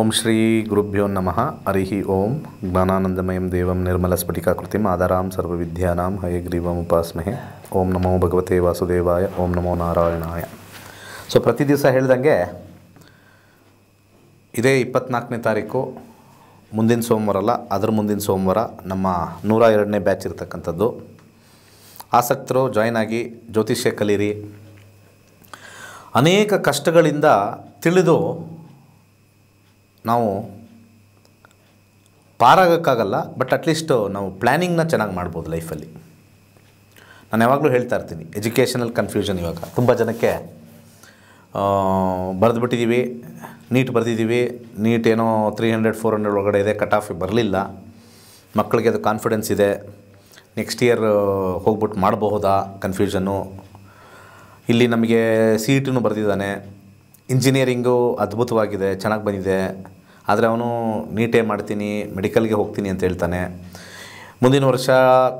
ಓಂ ಶ್ರೀ ಗುರುಭ್ಯೋ ನಮಃ ಹರಿ ಓಂ ಜ್ಞಾನಾನಂದಮಯಂ ದೇವಂ ನಿರ್ಮಲಸ್ಫಟಿಕಾಕೃತಿಂ ಆಧಾರಾಂ ಸರ್ವವಿದ್ಯಾನಾಂ ಹಯಗ್ರೀವಂ ಉಪಾಸ್ಮಹೆ ಓಂ ನಮೋ ಭಗವತೆ ವಾಸುದೇವಾಯ ಓಂ ನಮೋ ನಾರಾಯಣಾಯ ಸೊ ಪ್ರತಿ ದಿವಸ ಹೇಳ್ದಂಗೆ ಇದೇ ಇಪ್ಪತ್ನಾಲ್ಕನೇ ತಾರೀಕು ಮುಂದಿನ ಸೋಮವಾರ ಅಲ್ಲ ಅದರ ಮುಂದಿನ ಸೋಮವಾರ ನಮ್ಮ ನೂರ ಎರಡನೇ ಬ್ಯಾಚ್ ಇರತಕ್ಕಂಥದ್ದು ಆಸಕ್ತರು ಜಾಯ್ನ್ ಆಗಿ ಜ್ಯೋತಿಷ್ಯ ಕಲೀರಿ ಅನೇಕ ಕಷ್ಟಗಳಿಂದ ತಿಳಿದು ನಾವು ಪಾರಾಗೋಕ್ಕಾಗಲ್ಲ ಬಟ್ ಅಟ್ಲೀಸ್ಟು ನಾವು ಪ್ಲ್ಯಾನಿಂಗ್ನ ಚೆನ್ನಾಗಿ ಮಾಡ್ಬೋದು ಲೈಫಲ್ಲಿ ನಾನು ಯಾವಾಗಲೂ ಹೇಳ್ತಾ ಇರ್ತೀನಿ ಎಜುಕೇಷನಲ್ ಕನ್ಫ್ಯೂಷನ್ ಇವಾಗ ತುಂಬ ಜನಕ್ಕೆ ಬಿಟ್ಟಿದ್ದೀವಿ ನೀಟ್ ಬರೆದಿದ್ದೀವಿ ನೀಟ್ ಏನೋ ತ್ರೀ ಹಂಡ್ರೆಡ್ ಫೋರ್ ಹಂಡ್ರೆಡ್ ಒಳಗಡೆ ಇದೆ ಕಟ್ ಆಫ್ ಬರಲಿಲ್ಲ ಮಕ್ಕಳಿಗೆ ಅದು ಕಾನ್ಫಿಡೆನ್ಸ್ ಇದೆ ನೆಕ್ಸ್ಟ್ ಇಯರ್ ಹೋಗ್ಬಿಟ್ಟು ಮಾಡಬಹುದಾ ಕನ್ಫ್ಯೂಷನ್ನು ಇಲ್ಲಿ ನಮಗೆ ಸೀಟನ್ನು ಬರೆದಿದ್ದಾನೆ ಇಂಜಿನಿಯರಿಂಗು ಅದ್ಭುತವಾಗಿದೆ ಚೆನ್ನಾಗಿ ಬಂದಿದೆ ಆದರೆ ಅವನು ನೀಟೇ ಮಾಡ್ತೀನಿ ಮೆಡಿಕಲ್ಗೆ ಹೋಗ್ತೀನಿ ಅಂತ ಹೇಳ್ತಾನೆ ಮುಂದಿನ ವರ್ಷ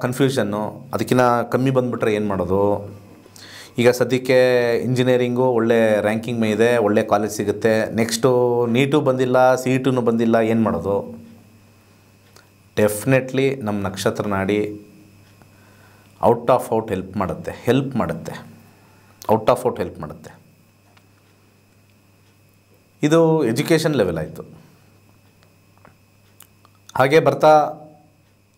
ಕನ್ಫ್ಯೂಷನ್ನು ಅದಕ್ಕಿಂತ ಕಮ್ಮಿ ಬಂದುಬಿಟ್ರೆ ಏನು ಮಾಡೋದು ಈಗ ಸದ್ಯಕ್ಕೆ ಇಂಜಿನಿಯರಿಂಗು ಒಳ್ಳೆ ರ್ಯಾಂಕಿಂಗ್ ಮೇ ಇದೆ ಒಳ್ಳೆ ಕಾಲೇಜ್ ಸಿಗುತ್ತೆ ನೆಕ್ಸ್ಟು ನೀಟು ಬಂದಿಲ್ಲ ಸಿ ಬಂದಿಲ್ಲ ಏನು ಮಾಡೋದು ಡೆಫಿನೆಟ್ಲಿ ನಮ್ಮ ನಕ್ಷತ್ರ ನಾಡಿ ಔಟ್ ಆಫ್ ಔಟ್ ಹೆಲ್ಪ್ ಮಾಡುತ್ತೆ ಹೆಲ್ಪ್ ಮಾಡುತ್ತೆ ಔಟ್ ಆಫ್ ಔಟ್ ಹೆಲ್ಪ್ ಮಾಡುತ್ತೆ ಇದು ಎಜುಕೇಷನ್ ಲೆವೆಲ್ ಆಯಿತು ಹಾಗೆ ಬರ್ತಾ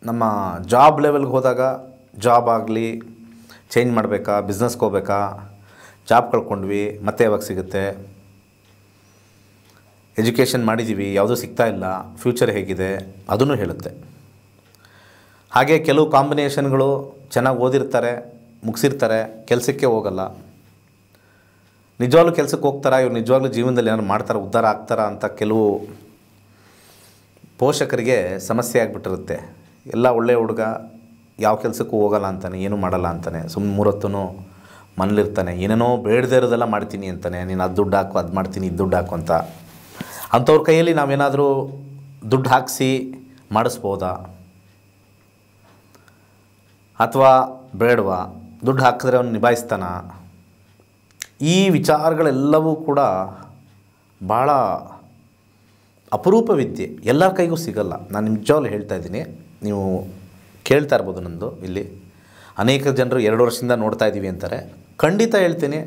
ನಮ್ಮ ಜಾಬ್ ಲೆವೆಲ್ಗೆ ಹೋದಾಗ ಜಾಬ್ ಆಗಲಿ ಚೇಂಜ್ ಮಾಡಬೇಕಾ ಬಿಸ್ನೆಸ್ಗೆ ಹೋಗ್ಬೇಕಾ ಜಾಬ್ ಕಳ್ಕೊಂಡ್ವಿ ಮತ್ತೆ ಯಾವಾಗ ಸಿಗುತ್ತೆ ಎಜುಕೇಷನ್ ಮಾಡಿದ್ದೀವಿ ಯಾವುದೂ ಸಿಗ್ತಾ ಇಲ್ಲ ಫ್ಯೂಚರ್ ಹೇಗಿದೆ ಅದನ್ನು ಹೇಳುತ್ತೆ ಹಾಗೆ ಕೆಲವು ಕಾಂಬಿನೇಷನ್ಗಳು ಚೆನ್ನಾಗಿ ಓದಿರ್ತಾರೆ ಮುಗಿಸಿರ್ತಾರೆ ಕೆಲಸಕ್ಕೆ ಹೋಗಲ್ಲ ನಿಜವಾಗ್ಲೂ ಕೆಲಸಕ್ಕೆ ಹೋಗ್ತಾರಾ ಇವ್ರು ನಿಜವಾಗ್ಲೂ ಜೀವನದಲ್ಲಿ ಏನಾರು ಮಾಡ್ತಾರಾ ಉದ್ಧಾರ ಆಗ್ತಾರ ಅಂತ ಕೆಲವು ಪೋಷಕರಿಗೆ ಸಮಸ್ಯೆ ಆಗಿಬಿಟ್ಟಿರುತ್ತೆ ಎಲ್ಲ ಒಳ್ಳೆಯ ಹುಡುಗ ಯಾವ ಕೆಲಸಕ್ಕೂ ಹೋಗಲ್ಲ ಅಂತಾನೆ ಏನೂ ಮಾಡಲ್ಲ ಅಂತಾನೆ ಸುಮ್ಮನೆ ಮೂರತ್ತೂ ಮನೇಲಿರ್ತಾನೆ ಏನೇನೋ ಬೇಡದೇ ಇರೋದೆಲ್ಲ ಮಾಡ್ತೀನಿ ಅಂತಾನೆ ನೀನು ಅದು ದುಡ್ಡು ಹಾಕು ಅದು ಮಾಡ್ತೀನಿ ಇದು ದುಡ್ಡು ಹಾಕು ಅಂತ ಅಂಥವ್ರ ಕೈಯಲ್ಲಿ ನಾವೇನಾದರೂ ದುಡ್ಡು ಹಾಕಿಸಿ ಮಾಡಿಸ್ಬೋದಾ ಅಥವಾ ಬೇಡವಾ ದುಡ್ಡು ಹಾಕಿದ್ರೆ ಅವನು ನಿಭಾಯಿಸ್ತಾನ ಈ ವಿಚಾರಗಳೆಲ್ಲವೂ ಕೂಡ ಭಾಳ ಅಪರೂಪ ವಿದ್ಯೆ ಎಲ್ಲ ಕೈಗೂ ಸಿಗಲ್ಲ ನಾನು ನಿಜವಾಗ್ಲೂ ಹೇಳ್ತಾ ಇದ್ದೀನಿ ನೀವು ಕೇಳ್ತಾ ಇರ್ಬೋದು ನಂದು ಇಲ್ಲಿ ಅನೇಕ ಜನರು ಎರಡು ವರ್ಷದಿಂದ ನೋಡ್ತಾ ಇದ್ದೀವಿ ಅಂತಾರೆ ಖಂಡಿತ ಹೇಳ್ತೀನಿ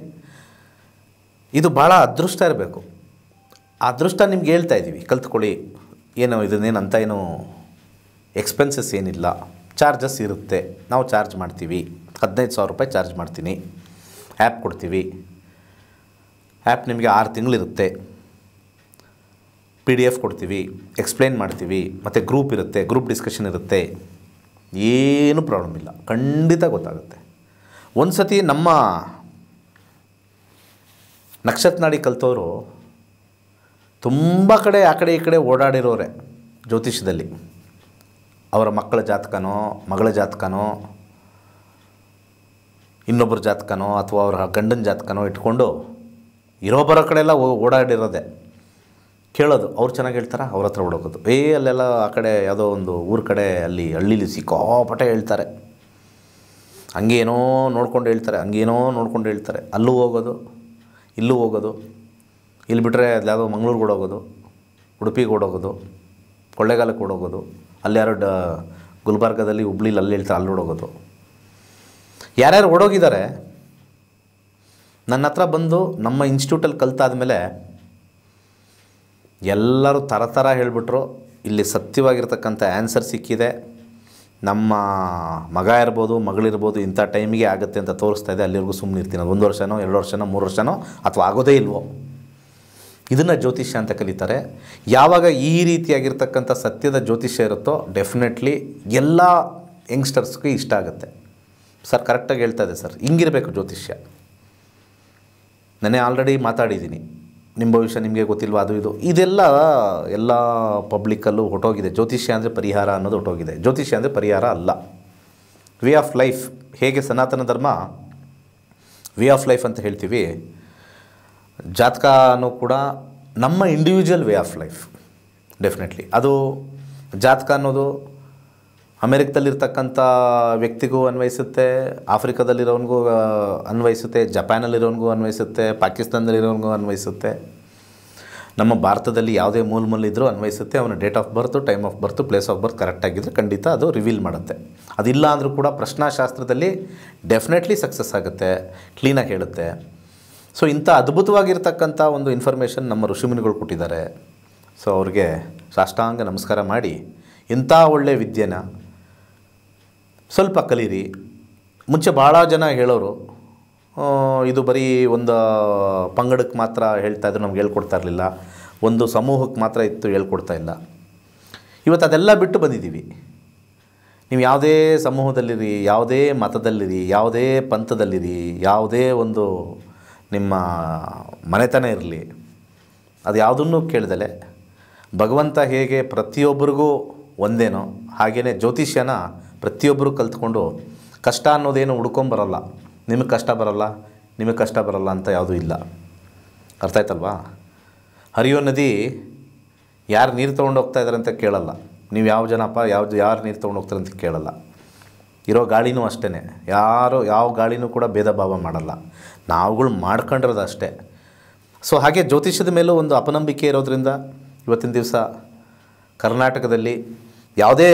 ಇದು ಭಾಳ ಅದೃಷ್ಟ ಇರಬೇಕು ಅದೃಷ್ಟ ನಿಮ್ಗೆ ಹೇಳ್ತಾ ಇದ್ದೀವಿ ಕಲ್ತ್ಕೊಳ್ಳಿ ಏನು ಇದನ್ನೇನು ಅಂತ ಏನು ಎಕ್ಸ್ಪೆನ್ಸಸ್ ಏನಿಲ್ಲ ಚಾರ್ಜಸ್ ಇರುತ್ತೆ ನಾವು ಚಾರ್ಜ್ ಮಾಡ್ತೀವಿ ಹದಿನೈದು ಸಾವಿರ ರೂಪಾಯಿ ಚಾರ್ಜ್ ಮಾಡ್ತೀನಿ ಆ್ಯಪ್ ಕೊಡ್ತೀವಿ ಆ್ಯಪ್ ನಿಮಗೆ ಆರು ತಿಂಗಳಿರುತ್ತೆ ಪಿ ಡಿ ಎಫ್ ಕೊಡ್ತೀವಿ ಎಕ್ಸ್ಪ್ಲೇನ್ ಮಾಡ್ತೀವಿ ಮತ್ತು ಗ್ರೂಪ್ ಇರುತ್ತೆ ಗ್ರೂಪ್ ಡಿಸ್ಕಷನ್ ಇರುತ್ತೆ ಏನೂ ಪ್ರಾಬ್ಲಮ್ ಇಲ್ಲ ಖಂಡಿತ ಗೊತ್ತಾಗುತ್ತೆ ಒಂದು ಸತಿ ನಮ್ಮ ನಕ್ಷತ್ರಾಡಿ ಕಲಿತವರು ತುಂಬ ಕಡೆ ಆ ಕಡೆ ಈ ಕಡೆ ಓಡಾಡಿರೋರೆ ಜ್ಯೋತಿಷ್ಯದಲ್ಲಿ ಅವರ ಮಕ್ಕಳ ಜಾತಕನೋ ಮಗಳ ಜಾತಕನೋ ಇನ್ನೊಬ್ಬರ ಜಾತಕನೋ ಅಥವಾ ಅವರ ಗಂಡನ ಜಾತಕನೋ ಇಟ್ಕೊಂಡು ಇರೋ ಬರೋ ಎಲ್ಲ ಓಡಾಡಿರೋದೆ ಕೇಳೋದು ಅವ್ರು ಚೆನ್ನಾಗಿ ಹೇಳ್ತಾರೆ ಅವ್ರ ಹತ್ರ ಓಡೋಗೋದು ಏ ಅಲ್ಲೆಲ್ಲ ಆ ಕಡೆ ಯಾವುದೋ ಒಂದು ಊರ ಕಡೆ ಅಲ್ಲಿ ಹಳ್ಳೀಲಿ ಸಿಕ್ಕಾಪಟ್ಟೆ ಹೇಳ್ತಾರೆ ಹಂಗೇನೋ ನೋಡ್ಕೊಂಡು ಹೇಳ್ತಾರೆ ಹಂಗೇನೋ ನೋಡ್ಕೊಂಡು ಹೇಳ್ತಾರೆ ಅಲ್ಲೂ ಹೋಗೋದು ಇಲ್ಲೂ ಹೋಗೋದು ಇಲ್ಲಿ ಬಿಟ್ಟರೆ ಅದು ಯಾವುದೋ ಮಂಗ್ಳೂರಿಗೆ ಓಡೋಗೋದು ಉಡುಪಿಗೆ ಓಡೋಗೋದು ಕೊಳ್ಳೇಗಾಲಕ್ಕೆ ಓಡೋಗೋದು ಅಲ್ಲಾರೋ ಡ ಗುಲ್ಬರ್ಗದಲ್ಲಿ ಹುಬ್ಳಿಲಿ ಅಲ್ಲಿ ಹೇಳ್ತಾರೆ ಅಲ್ಲಿ ಓಡೋಗೋದು ಯಾರ್ಯಾರು ಓಡೋಗಿದ್ದಾರೆ ನನ್ನ ಹತ್ರ ಬಂದು ನಮ್ಮ ಇನ್ಸ್ಟಿಟ್ಯೂಟಲ್ಲಿ ಮೇಲೆ ಎಲ್ಲರೂ ಥರ ಥರ ಹೇಳಿಬಿಟ್ರು ಇಲ್ಲಿ ಸತ್ಯವಾಗಿರ್ತಕ್ಕಂಥ ಆನ್ಸರ್ ಸಿಕ್ಕಿದೆ ನಮ್ಮ ಮಗ ಇರ್ಬೋದು ಮಗಳಿರ್ಬೋದು ಇಂಥ ಟೈಮಿಗೆ ಆಗುತ್ತೆ ಅಂತ ತೋರಿಸ್ತಾ ಇದೆ ಅಲ್ಲಿವರೆಗೂ ಸುಮ್ಮನೆ ಇರ್ತೀನಿ ಅದು ಒಂದು ವರ್ಷನೋ ಎರಡು ವರ್ಷನೋ ಮೂರು ವರ್ಷನೋ ಅಥವಾ ಆಗೋದೇ ಇಲ್ವೋ ಇದನ್ನು ಜ್ಯೋತಿಷ್ಯ ಅಂತ ಕಲಿತಾರೆ ಯಾವಾಗ ಈ ರೀತಿಯಾಗಿರ್ತಕ್ಕಂಥ ಸತ್ಯದ ಜ್ಯೋತಿಷ್ಯ ಇರುತ್ತೋ ಡೆಫಿನೆಟ್ಲಿ ಎಲ್ಲ ಯಂಗ್ಸ್ಟರ್ಸ್ಗೂ ಇಷ್ಟ ಆಗುತ್ತೆ ಸರ್ ಕರೆಕ್ಟಾಗಿ ಹೇಳ್ತಾ ಇದೆ ಸರ್ ಹಿಂಗಿರಬೇಕು ಜ್ಯೋತಿಷ್ಯ ನಾನೇ ಆಲ್ರೆಡಿ ಮಾತಾಡಿದ್ದೀನಿ ನಿಮ್ಮ ಭವಿಷ್ಯ ನಿಮಗೆ ಗೊತ್ತಿಲ್ವ ಅದು ಇದು ಇದೆಲ್ಲ ಎಲ್ಲ ಪಬ್ಲಿಕ್ಕಲ್ಲೂ ಹೊಟ್ಟೋಗಿದೆ ಜ್ಯೋತಿಷ್ಯ ಅಂದರೆ ಪರಿಹಾರ ಅನ್ನೋದು ಹೊಟ್ಟೋಗಿದೆ ಜ್ಯೋತಿಷ್ಯ ಅಂದರೆ ಪರಿಹಾರ ಅಲ್ಲ ವೇ ಆಫ್ ಲೈಫ್ ಹೇಗೆ ಸನಾತನ ಧರ್ಮ ವೇ ಆಫ್ ಲೈಫ್ ಅಂತ ಹೇಳ್ತೀವಿ ಜಾತಕನೂ ಕೂಡ ನಮ್ಮ individual way of life definitely ಅದು ಜಾತಕ ಅನ್ನೋದು ಅಮೆರಿಕದಲ್ಲಿರ್ತಕ್ಕಂಥ ವ್ಯಕ್ತಿಗೂ ಅನ್ವಯಿಸುತ್ತೆ ಆಫ್ರಿಕಾದಲ್ಲಿರೋನಿಗೂ ಅನ್ವಯಿಸುತ್ತೆ ಜಪಾನಲ್ಲಿರೋನಿಗೂ ಅನ್ವಯಿಸುತ್ತೆ ಪಾಕಿಸ್ತಾನದಲ್ಲಿರೋನಿಗೂ ಅನ್ವಯಿಸುತ್ತೆ ನಮ್ಮ ಭಾರತದಲ್ಲಿ ಯಾವುದೇ ಮೂಲಿದ್ದರೂ ಅನ್ವಯಿಸುತ್ತೆ ಅವನ date of birth time of birth place of birth correct ಆಗಿದ್ದರೆ ಖಂಡಿತ ಅದು ರಿವೀಲ್ ಮಾಡುತ್ತೆ ಅದಿಲ್ಲ ಅಂದರೂ ಕೂಡ ಪ್ರಶ್ನಾಶಾಸ್ತ್ರದಲ್ಲಿ ಡೆಫಿನೆಟ್ಲಿ ಸಕ್ಸಸ್ ಆಗುತ್ತೆ ಕ್ಲೀನಾಗಿ ಹೇಳುತ್ತೆ ಸೊ ಇಂಥ ಅದ್ಭುತವಾಗಿರ್ತಕ್ಕಂಥ ಒಂದು ಇನ್ಫಾರ್ಮೇಷನ್ ನಮ್ಮ ಋಷಿಮುನಿಗಳು ಕೊಟ್ಟಿದ್ದಾರೆ ಸೊ ಅವ್ರಿಗೆ ಸಾಷ್ಟಾಂಗ ನಮಸ್ಕಾರ ಮಾಡಿ ಇಂಥ ಒಳ್ಳೆಯ ವಿದ್ಯೆನ ಸ್ವಲ್ಪ ಕಲೀರಿ ಮುಂಚೆ ಭಾಳ ಜನ ಹೇಳೋರು ಇದು ಬರೀ ಒಂದು ಪಂಗಡಕ್ಕೆ ಮಾತ್ರ ಹೇಳ್ತಾಯಿದ್ರು ನಮ್ಗೆ ಹೇಳ್ಕೊಡ್ತಾ ಇರಲಿಲ್ಲ ಒಂದು ಸಮೂಹಕ್ಕೆ ಮಾತ್ರ ಇತ್ತು ಹೇಳ್ಕೊಡ್ತಾ ಇಲ್ಲ ಇವತ್ತು ಅದೆಲ್ಲ ಬಿಟ್ಟು ಬಂದಿದ್ದೀವಿ ನೀವು ಯಾವುದೇ ಸಮೂಹದಲ್ಲಿರಿ ಯಾವುದೇ ಮತದಲ್ಲಿರಿ ಯಾವುದೇ ಪಂಥದಲ್ಲಿರಿ ಯಾವುದೇ ಒಂದು ನಿಮ್ಮ ಮನೆತನ ಇರಲಿ ಅದು ಯಾವುದನ್ನು ಕೇಳಿದಲೆ ಭಗವಂತ ಹೇಗೆ ಪ್ರತಿಯೊಬ್ಬರಿಗೂ ಒಂದೇನೋ ಹಾಗೆಯೇ ಜ್ಯೋತಿಷ್ಯನ ಪ್ರತಿಯೊಬ್ಬರು ಕಲ್ತ್ಕೊಂಡು ಕಷ್ಟ ಅನ್ನೋದೇನು ಹುಡ್ಕೊಂಬರಲ್ಲ ನಿಮಗೆ ಕಷ್ಟ ಬರಲ್ಲ ನಿಮಗೆ ಕಷ್ಟ ಬರಲ್ಲ ಅಂತ ಯಾವುದೂ ಇಲ್ಲ ಅರ್ಥ ಆಯ್ತಲ್ವಾ ಹರಿಯೋ ನದಿ ಯಾರು ನೀರು ತೊಗೊಂಡು ಹೋಗ್ತಾ ಇದ್ದಾರೆ ಅಂತ ಕೇಳಲ್ಲ ನೀವು ಯಾವ ಜನಪ್ಪ ಯಾವ್ದು ಯಾರು ನೀರು ತೊಗೊಂಡು ಹೋಗ್ತಾರೆ ಅಂತ ಕೇಳಲ್ಲ ಇರೋ ಗಾಳಿನೂ ಅಷ್ಟೇ ಯಾರು ಯಾವ ಗಾಳಿನೂ ಕೂಡ ಭೇದ ಭಾವ ಮಾಡಲ್ಲ ನಾವುಗಳು ಮಾಡ್ಕೊಂಡಿರೋದು ಅಷ್ಟೇ ಸೊ ಹಾಗೆ ಜ್ಯೋತಿಷ್ಯದ ಮೇಲೂ ಒಂದು ಅಪನಂಬಿಕೆ ಇರೋದರಿಂದ ಇವತ್ತಿನ ದಿವಸ ಕರ್ನಾಟಕದಲ್ಲಿ ಯಾವುದೇ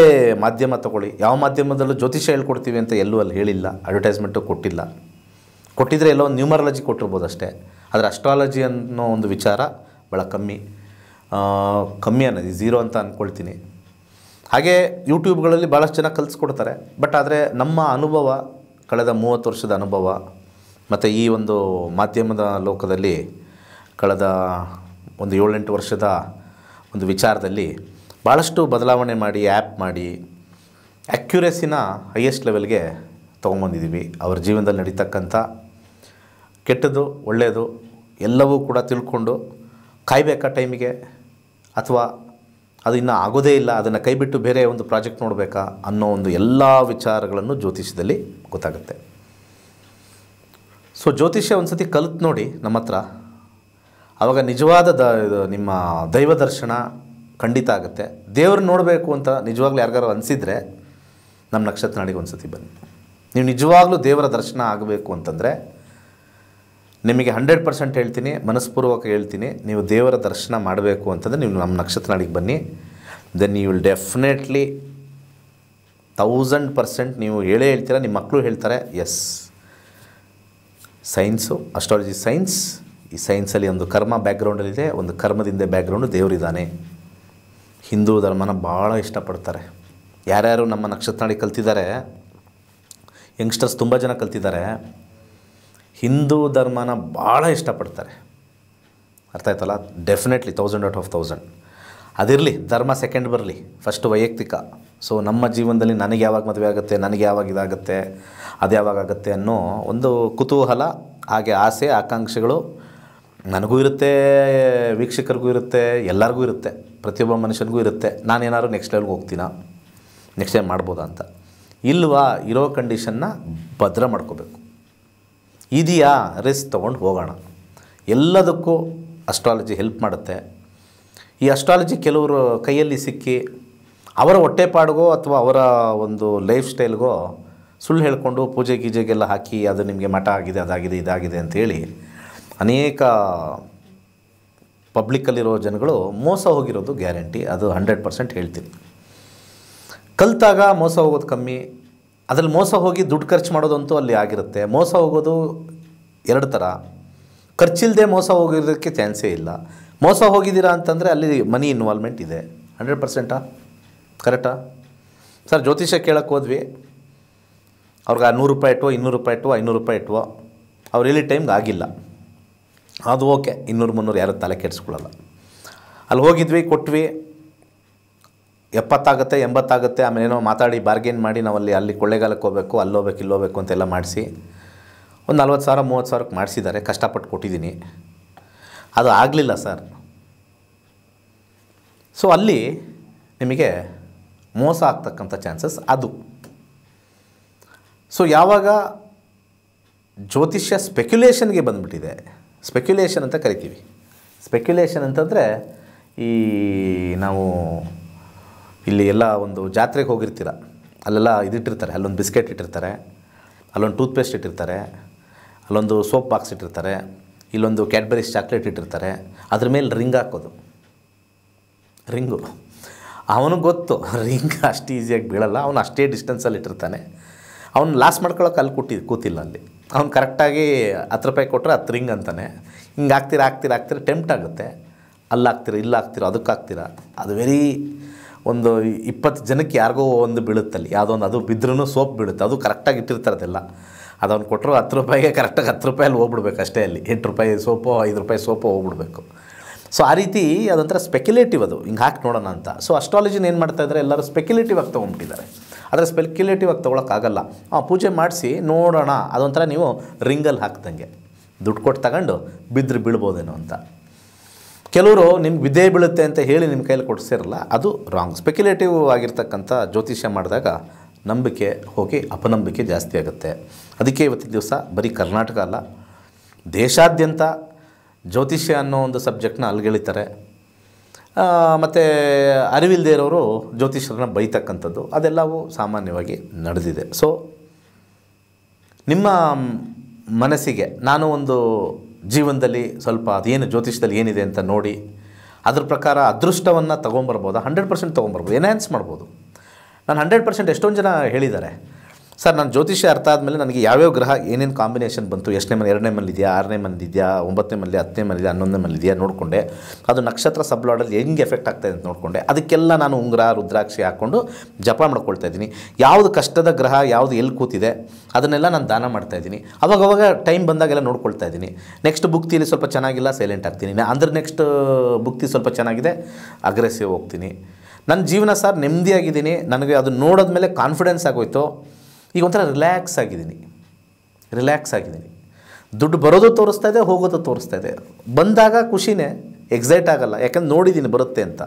ಮಾಧ್ಯಮ ತಗೊಳ್ಳಿ ಯಾವ ಮಾಧ್ಯಮದಲ್ಲೂ ಜ್ಯೋತಿಷ್ಯ ಹೇಳ್ಕೊಡ್ತೀವಿ ಅಂತ ಎಲ್ಲೂ ಅಲ್ಲಿ ಹೇಳಿಲ್ಲ ಅಡ್ವರ್ಟೈಸ್ಮೆಂಟು ಕೊಟ್ಟಿಲ್ಲ ಕೊಟ್ಟಿದ್ದರೆ ಎಲ್ಲೋ ಒಂದು ನ್ಯೂಮರಾಲಜಿ ಕೊಟ್ಟಿರ್ಬೋದು ಅಷ್ಟೇ ಆದರೆ ಅಸ್ಟ್ರಾಲಜಿ ಅನ್ನೋ ಒಂದು ವಿಚಾರ ಭಾಳ ಕಮ್ಮಿ ಕಮ್ಮಿ ಅನ್ನೋದು ಝೀರೋ ಅಂತ ಅಂದ್ಕೊಳ್ತೀನಿ ಹಾಗೆ ಯೂಟ್ಯೂಬ್ಗಳಲ್ಲಿ ಭಾಳಷ್ಟು ಜನ ಕಲಿಸ್ಕೊಡ್ತಾರೆ ಬಟ್ ಆದರೆ ನಮ್ಮ ಅನುಭವ ಕಳೆದ ಮೂವತ್ತು ವರ್ಷದ ಅನುಭವ ಮತ್ತು ಈ ಒಂದು ಮಾಧ್ಯಮದ ಲೋಕದಲ್ಲಿ ಕಳೆದ ಒಂದು ಏಳೆಂಟು ವರ್ಷದ ಒಂದು ವಿಚಾರದಲ್ಲಿ ಭಾಳಷ್ಟು ಬದಲಾವಣೆ ಮಾಡಿ ಆ್ಯಪ್ ಮಾಡಿ ಆ್ಯಕ್ಯುರೇಸಿನ ಹೈಯೆಸ್ಟ್ ಲೆವೆಲ್ಗೆ ತೊಗೊಂಬಂದಿದ್ದೀವಿ ಅವ್ರ ಜೀವನದಲ್ಲಿ ನಡೀತಕ್ಕಂಥ ಕೆಟ್ಟದ್ದು ಒಳ್ಳೆಯದು ಎಲ್ಲವೂ ಕೂಡ ತಿಳ್ಕೊಂಡು ಕಾಯಬೇಕಾ ಟೈಮಿಗೆ ಅಥವಾ ಅದು ಇನ್ನೂ ಆಗೋದೇ ಇಲ್ಲ ಅದನ್ನು ಕೈಬಿಟ್ಟು ಬೇರೆ ಒಂದು ಪ್ರಾಜೆಕ್ಟ್ ನೋಡಬೇಕಾ ಅನ್ನೋ ಒಂದು ಎಲ್ಲ ವಿಚಾರಗಳನ್ನು ಜ್ಯೋತಿಷ್ಯದಲ್ಲಿ ಗೊತ್ತಾಗುತ್ತೆ ಸೊ ಜ್ಯೋತಿಷ್ಯ ಒಂದು ಸತಿ ಕಲಿತು ನೋಡಿ ನಮ್ಮ ಹತ್ರ ಆವಾಗ ನಿಜವಾದ ದ ನಿಮ್ಮ ದೈವ ದರ್ಶನ ಖಂಡಿತ ಆಗುತ್ತೆ ದೇವ್ರನ್ನ ನೋಡಬೇಕು ಅಂತ ನಿಜವಾಗ್ಲೂ ಯಾರಿಗಾರು ಅನಿಸಿದರೆ ನಮ್ಮ ನಕ್ಷತ್ರ ನಾಡಿಗೆ ಒಂದು ಸತಿ ಬನ್ನಿ ನೀವು ನಿಜವಾಗ್ಲೂ ದೇವರ ದರ್ಶನ ಆಗಬೇಕು ಅಂತಂದರೆ ನಿಮಗೆ ಹಂಡ್ರೆಡ್ ಪರ್ಸೆಂಟ್ ಹೇಳ್ತೀನಿ ಮನಸ್ಪೂರ್ವಕ ಹೇಳ್ತೀನಿ ನೀವು ದೇವರ ದರ್ಶನ ಮಾಡಬೇಕು ಅಂತಂದರೆ ನೀವು ನಮ್ಮ ನಕ್ಷತ್ರ ನಾಡಿಗೆ ಬನ್ನಿ then you will definitely thousand percent ನೀವು ಹೇಳೇ ಹೇಳ್ತೀರಾ ನಿಮ್ಮ ಮಕ್ಕಳು ಹೇಳ್ತಾರೆ ಎಸ್ ಸೈನ್ಸು ಅಸ್ಟ್ರಾಲಜಿ ಸೈನ್ಸ್ ಈ ಸೈನ್ಸಲ್ಲಿ ಒಂದು ಕರ್ಮ ಬ್ಯಾಕ್ಗ್ರೌಂಡಲ್ಲಿದೆ ಒಂದು ಕರ್ಮದಿಂದ ಬ್ಯಾಕ್ಗ್ರೌಂಡು ದೇವರಿದ್ದಾನೆ ಹಿಂದೂ ಧರ್ಮನ ಭಾಳ ಇಷ್ಟಪಡ್ತಾರೆ ಯಾರ್ಯಾರು ನಮ್ಮ ನಕ್ಷತ್ರನಾಡಿ ಕಲ್ತಿದ್ದಾರೆ ಯಂಗ್ಸ್ಟರ್ಸ್ ತುಂಬ ಜನ ಕಲ್ತಿದ್ದಾರೆ ಹಿಂದೂ ಧರ್ಮನ ಭಾಳ ಇಷ್ಟಪಡ್ತಾರೆ ಅರ್ಥ ಆಯ್ತಲ್ಲ definitely thousand out of thousand ಅದಿರಲಿ ಧರ್ಮ ಸೆಕೆಂಡ್ ಬರಲಿ ಫಸ್ಟ್ ವೈಯಕ್ತಿಕ ಸೊ ನಮ್ಮ ಜೀವನದಲ್ಲಿ ನನಗೆ ಯಾವಾಗ ಮದುವೆ ಆಗುತ್ತೆ ನನಗೆ ಯಾವಾಗ ಇದಾಗುತ್ತೆ ಅದು ಯಾವಾಗ ಆಗುತ್ತೆ ಅನ್ನೋ ಒಂದು ಕುತೂಹಲ ಹಾಗೆ ಆಸೆ ಆಕಾಂಕ್ಷೆಗಳು ನನಗೂ ಇರುತ್ತೆ ವೀಕ್ಷಕರಿಗೂ ಇರುತ್ತೆ ಎಲ್ಲರಿಗೂ ಇರುತ್ತೆ ಪ್ರತಿಯೊಬ್ಬ ಮನುಷ್ಯನಿಗೂ ಇರುತ್ತೆ ನಾನೇನಾದ್ರು ನೆಕ್ಸ್ಟ್ ಲೆವೆಲ್ಗೆ ಹೋಗ್ತೀನಾ ನೆಕ್ಸ್ಟ್ ಟೈಮ್ ಮಾಡ್ಬೋದಾ ಅಂತ ಇಲ್ವಾ ಇರೋ ಕಂಡೀಷನ್ನ ಭದ್ರ ಮಾಡ್ಕೋಬೇಕು ಇದೆಯಾ ರಿಸ್ಕ್ ತೊಗೊಂಡು ಹೋಗೋಣ ಎಲ್ಲದಕ್ಕೂ ಅಸ್ಟ್ರಾಲಜಿ ಹೆಲ್ಪ್ ಮಾಡುತ್ತೆ ಈ ಅಸ್ಟ್ರಾಲಜಿ ಕೆಲವರು ಕೈಯಲ್ಲಿ ಸಿಕ್ಕಿ ಅವರ ಹೊಟ್ಟೆಪಾಡಿಗೋ ಅಥವಾ ಅವರ ಒಂದು ಲೈಫ್ ಸ್ಟೈಲ್ಗೋ ಸುಳ್ಳು ಹೇಳಿಕೊಂಡು ಪೂಜೆ ಗೀಜೆಗೆಲ್ಲ ಹಾಕಿ ಅದು ನಿಮಗೆ ಮಠ ಆಗಿದೆ ಅದಾಗಿದೆ ಇದಾಗಿದೆ ಅಂಥೇಳಿ ಅನೇಕ ಪಬ್ಲಿಕ್ಕಲ್ಲಿರೋ ಜನಗಳು ಮೋಸ ಹೋಗಿರೋದು ಗ್ಯಾರಂಟಿ ಅದು ಹಂಡ್ರೆಡ್ ಪರ್ಸೆಂಟ್ ಹೇಳ್ತೀನಿ ಕಲಿತಾಗ ಮೋಸ ಹೋಗೋದು ಕಮ್ಮಿ ಅದರಲ್ಲಿ ಮೋಸ ಹೋಗಿ ದುಡ್ಡು ಖರ್ಚು ಮಾಡೋದಂತೂ ಅಲ್ಲಿ ಆಗಿರುತ್ತೆ ಮೋಸ ಹೋಗೋದು ಎರಡು ಥರ ಖರ್ಚಿಲ್ಲದೆ ಮೋಸ ಹೋಗಿರೋದಕ್ಕೆ ಚಾನ್ಸೇ ಇಲ್ಲ ಮೋಸ ಹೋಗಿದ್ದೀರಾ ಅಂತಂದರೆ ಅಲ್ಲಿ ಮನಿ ಇನ್ವಾಲ್ವ್ಮೆಂಟ್ ಇದೆ ಹಂಡ್ರೆಡ್ ಪರ್ಸೆಂಟಾ ಕರೆಕ್ಟಾ ಸರ್ ಜ್ಯೋತಿಷ್ಯ ಕೇಳಕ್ಕೆ ಹೋದ್ವಿ ಅವ್ರಿಗೆ ಆ ನೂರು ರೂಪಾಯಿ ಇಟ್ವೋ ಇನ್ನೂರು ರೂಪಾಯಿ ಇಟ್ವೋ ಐನೂರು ರೂಪಾಯಿ ಇಟ್ವೋ ಅವ್ರು ಹೇಳಿ ಟೈಮ್ಗೆ ಆಗಿಲ್ಲ ಅದು ಓಕೆ ಇನ್ನೂರು ಮುನ್ನೂರು ಯಾರೂ ತಲೆ ಕೆಡಿಸ್ಕೊಳ್ಳಲ್ಲ ಅಲ್ಲಿ ಹೋಗಿದ್ವಿ ಕೊಟ್ವಿ ಎಪ್ಪತ್ತಾಗುತ್ತೆ ಎಂಬತ್ತಾಗುತ್ತೆ ಆಮೇಲೆ ಏನೋ ಮಾತಾಡಿ ಬಾರ್ಗೇನ್ ಮಾಡಿ ನಾವಲ್ಲಿ ಅಲ್ಲಿ ಕೊಳ್ಳೆಗಾಲಕ್ಕೆ ಹೋಗ್ಬೇಕು ಅಲ್ಲಿ ಹೋಗ್ಬೇಕು ಇಲ್ಲಿ ಹೋಗ್ಬೇಕು ಅಂತೆಲ್ಲ ಮಾಡಿಸಿ ಒಂದು ನಲ್ವತ್ತು ಸಾವಿರ ಮೂವತ್ತು ಸಾವಿರಕ್ಕೆ ಮಾಡಿಸಿದ್ದಾರೆ ಕಷ್ಟಪಟ್ಟು ಕೊಟ್ಟಿದ್ದೀನಿ ಅದು ಆಗಲಿಲ್ಲ ಸರ್ ಸೊ ಅಲ್ಲಿ ನಿಮಗೆ ಮೋಸ ಆಗ್ತಕ್ಕಂಥ ಚಾನ್ಸಸ್ ಅದು ಸೊ ಯಾವಾಗ ಜ್ಯೋತಿಷ್ಯ ಸ್ಪೆಕ್ಯುಲೇಷನ್ಗೆ ಬಂದುಬಿಟ್ಟಿದೆ ಸ್ಪೆಕ್ಯುಲೇಷನ್ ಅಂತ ಕರಿತೀವಿ ಸ್ಪೆಕ್ಯುಲೇಷನ್ ಅಂತಂದರೆ ಈ ನಾವು ಇಲ್ಲಿ ಎಲ್ಲ ಒಂದು ಜಾತ್ರೆಗೆ ಹೋಗಿರ್ತೀರ ಅಲ್ಲೆಲ್ಲ ಇದಿಟ್ಟಿರ್ತಾರೆ ಅಲ್ಲೊಂದು ಬಿಸ್ಕೆಟ್ ಇಟ್ಟಿರ್ತಾರೆ ಅಲ್ಲೊಂದು ಟೂತ್ಪೇಸ್ಟ್ ಇಟ್ಟಿರ್ತಾರೆ ಅಲ್ಲೊಂದು ಸೋಪ್ ಬಾಕ್ಸ್ ಇಟ್ಟಿರ್ತಾರೆ ಇಲ್ಲೊಂದು ಕ್ಯಾಡ್ಬರೀಸ್ ಚಾಕ್ಲೇಟ್ ಇಟ್ಟಿರ್ತಾರೆ ಅದ್ರ ಮೇಲೆ ರಿಂಗ್ ಹಾಕೋದು ರಿಂಗು ಅವನಿಗೆ ಗೊತ್ತು ರಿಂಗ್ ಅಷ್ಟು ಈಸಿಯಾಗಿ ಬೀಳಲ್ಲ ಅವನು ಅಷ್ಟೇ ಡಿಸ್ಟೆನ್ಸಲ್ಲಿ ಇಟ್ಟಿರ್ತಾನೆ ಅವ್ನು ಲಾಸ್ ಮಾಡ್ಕೊಳ್ಳೋಕೆ ಅಲ್ಲಿ ಕೂತಿ ಕೂತಿಲ್ಲ ಅಲ್ಲಿ ಅವ್ನು ಕರೆಕ್ಟಾಗಿ ಹತ್ತು ರೂಪಾಯಿ ಕೊಟ್ಟರೆ ಹತ್ತು ರಿಂಗ್ ಅಂತಾನೆ ಹಿಂಗೆ ಆಗ್ತೀರ ಆಗ್ತೀರ ಆಗ್ತೀರ ಟೆಂಪ್ಟ್ ಆಗುತ್ತೆ ಅಲ್ಲಿ ಹಾಕ್ತೀರಾ ಇಲ್ಲಿ ಅದಕ್ಕೆ ಹಾಕ್ತೀರ ಅದು ವೆರಿ ಒಂದು ಇಪ್ಪತ್ತು ಜನಕ್ಕೆ ಯಾರಿಗೋ ಒಂದು ಬೀಳುತ್ತಲ್ಲಿ ಯಾವುದೋ ಒಂದು ಅದು ಬಿದ್ರೂ ಸೋಪ್ ಬೀಳುತ್ತೆ ಅದು ಕರೆಕ್ಟಾಗಿ ಇಟ್ಟಿರ್ತಾರೆ ಅದೆಲ್ಲ ಅದನ್ನು ಕೊಟ್ಟರು ಹತ್ತು ರೂಪಾಯಿಗೆ ಕರೆಕ್ಟಾಗಿ ಹತ್ತು ರೂಪಾಯಲ್ಲಿ ಹೋಗ್ಬಿಡ್ಬೇಕು ಅಷ್ಟೇ ಅಲ್ಲಿ ಎಂಟು ರೂಪಾಯಿ ಸೋಪು ಐದು ರೂಪಾಯಿ ಸೋಪು ಹೋಗ್ಬಿಡ್ಬೇಕು ಸೊ ಆ ರೀತಿ ಅದೊಂಥರ ಸ್ಪೆಕ್ಯುಲೇಟಿವ್ ಅದು ಹಿಂಗೆ ಹಾಕಿ ನೋಡೋಣ ಅಂತ ಸೊ ಅಸ್ಟ್ರಾಲಜಿನ ಏನು ಮಾಡ್ತಾಯಿದ್ರೆ ಎಲ್ಲರೂ ಸ್ಪೆಕ್ಯುಲೇಟಿವ್ ಆಗಿ ತೊಗೊಂಬಿಟ್ಟಿದ್ದಾರೆ ಆದರೆ ಸ್ಪೆಕ್ಯುಲೇಟಿವ್ ಆಗಿ ಆ ಪೂಜೆ ಮಾಡಿಸಿ ನೋಡೋಣ ಅದೊಂಥರ ನೀವು ರಿಂಗಲ್ಲಿ ಹಾಕ್ದಂಗೆ ದುಡ್ಡು ಕೊಟ್ಟು ತಗೊಂಡು ಬಿದ್ದರೆ ಬೀಳ್ಬೋದೇನೋ ಅಂತ ಕೆಲವರು ನಿಮ್ಗೆ ಬಿದ್ದೇ ಬೀಳುತ್ತೆ ಅಂತ ಹೇಳಿ ನಿಮ್ಮ ಕೈಯಲ್ಲಿ ಕೊಡಿಸಿರಲ್ಲ ಅದು ರಾಂಗ್ ಸ್ಪೆಕ್ಯುಲೇಟಿವ್ ಆಗಿರ್ತಕ್ಕಂಥ ಜ್ಯೋತಿಷ್ಯ ಮಾಡಿದಾಗ ನಂಬಿಕೆ ಹೋಗಿ ಅಪನಂಬಿಕೆ ಜಾಸ್ತಿ ಆಗುತ್ತೆ ಅದಕ್ಕೆ ಇವತ್ತಿನ ದಿವಸ ಬರೀ ಕರ್ನಾಟಕ ಅಲ್ಲ ದೇಶಾದ್ಯಂತ ಜ್ಯೋತಿಷ್ಯ ಅನ್ನೋ ಒಂದು ಸಬ್ಜೆಕ್ಟ್ನ ಅಲ್ಗೆಳಿತಾರೆ ಮತ್ತು ಅರಿವಿಲ್ಲದೆ ಇರೋರು ಜ್ಯೋತಿಷ್ಯರನ್ನ ಬೈತಕ್ಕಂಥದ್ದು ಅದೆಲ್ಲವೂ ಸಾಮಾನ್ಯವಾಗಿ ನಡೆದಿದೆ ಸೊ ನಿಮ್ಮ ಮನಸ್ಸಿಗೆ ನಾನು ಒಂದು ಜೀವನದಲ್ಲಿ ಸ್ವಲ್ಪ ಅದೇನು ಜ್ಯೋತಿಷ್ಯದಲ್ಲಿ ಏನಿದೆ ಅಂತ ನೋಡಿ ಅದ್ರ ಪ್ರಕಾರ ಅದೃಷ್ಟವನ್ನು ತೊಗೊಂಬರ್ಬೋದು ಹಂಡ್ರೆಡ್ ಪರ್ಸೆಂಟ್ ತೊಗೊಂಬರ್ಬೋದು ಎನ್ಹ್ಯಾನ್ಸ್ ಮಾಡ್ಬೋದು ನಾನು ಹಂಡ್ರೆಡ್ ಪರ್ಸೆಂಟ್ ಎಷ್ಟೊಂದು ಜನ ಹೇಳಿದ್ದಾರೆ ಸರ್ ನಾನು ಜ್ಯೋತಿಷ್ಯ ಅರ್ಥ ಆದಮೇಲೆ ನನಗೆ ಯಾವ್ಯಾವ ಗ್ರಹ ಏನೇನು ಕಾಂಬಿನೇಷನ್ ಬಂತು ಎಷ್ಟನೇ ಮನೆ ಎರಡನೇ ಮನೇಲಿ ಇದೆಯಾ ಆರನೇ ಮನೇಲಿ ಇದೆಯಾ ಒಂಬತ್ತನೇ ಮನೇಲಿ ಹತ್ತನೇ ಮನೇಲಿ ಹನ್ನೊಂದನೇ ಮನೇಲಿ ಇದೆಯಾ ನೋಡಿಕೊಂಡೆ ಅದು ನಕ್ಷತ್ರ ಸಬ್ಲಾಡಲ್ಲಿ ಹೆಂಗೆ ಎಫೆಕ್ಟ್ ಆಗ್ತಾಯಿದೆ ಅಂತ ನೋಡಿಕೊಂಡೆ ಅದಕ್ಕೆಲ್ಲ ನಾನು ಉಂಗ್ರ ರುದ್ರಾಕ್ಷಿ ಹಾಕ್ಕೊಂಡು ಜಪ ಮಾಡ್ಕೊಳ್ತಾ ಇದ್ದೀನಿ ಯಾವುದು ಕಷ್ಟದ ಗ್ರಹ ಯಾವುದು ಎಲ್ಲಿ ಕೂತಿದೆ ಅದನ್ನೆಲ್ಲ ನಾನು ದಾನ ಮಾಡ್ತಾ ಇದ್ದೀನಿ ಅವಾಗ ಅವಾಗ ಟೈಮ್ ಬಂದಾಗೆಲ್ಲ ನೋಡ್ಕೊಳ್ತಾ ಇದ್ದೀನಿ ನೆಕ್ಸ್ಟ್ ಬುಕ್ತಿಯಲ್ಲಿ ಸ್ವಲ್ಪ ಚೆನ್ನಾಗಿಲ್ಲ ಸೈಲೆಂಟ್ ಆಗ್ತೀನಿ ಅಂದ್ರೆ ನೆಕ್ಸ್ಟ್ ಬುಕ್ತಿ uh, ಸ್ವಲ್ಪ ಚೆನ್ನಾಗಿದೆ ಅಗ್ರೆಸಿವ್ ಹೋಗ್ತೀನಿ ನನ್ನ ಜೀವನ ಸರ್ ನೆಮ್ಮದಿಯಾಗಿದ್ದೀನಿ ನನಗೆ ಅದು ನೋಡಿದ್ಮೇಲೆ ಕಾನ್ಫಿಡೆನ್ಸ್ ಆಗೋಯ್ತು ಈಗ ಒಂಥರ ರಿಲ್ಯಾಕ್ಸ್ ಆಗಿದ್ದೀನಿ ರಿಲ್ಯಾಕ್ಸ್ ಆಗಿದ್ದೀನಿ ದುಡ್ಡು ಬರೋದು ತೋರಿಸ್ತಾ ಇದೆ ಹೋಗೋದು ತೋರಿಸ್ತಾ ಇದೆ ಬಂದಾಗ ಖುಷಿನೇ ಎಕ್ಸೈಟ್ ಆಗಲ್ಲ ಯಾಕಂದ್ರೆ ನೋಡಿದ್ದೀನಿ ಬರುತ್ತೆ ಅಂತ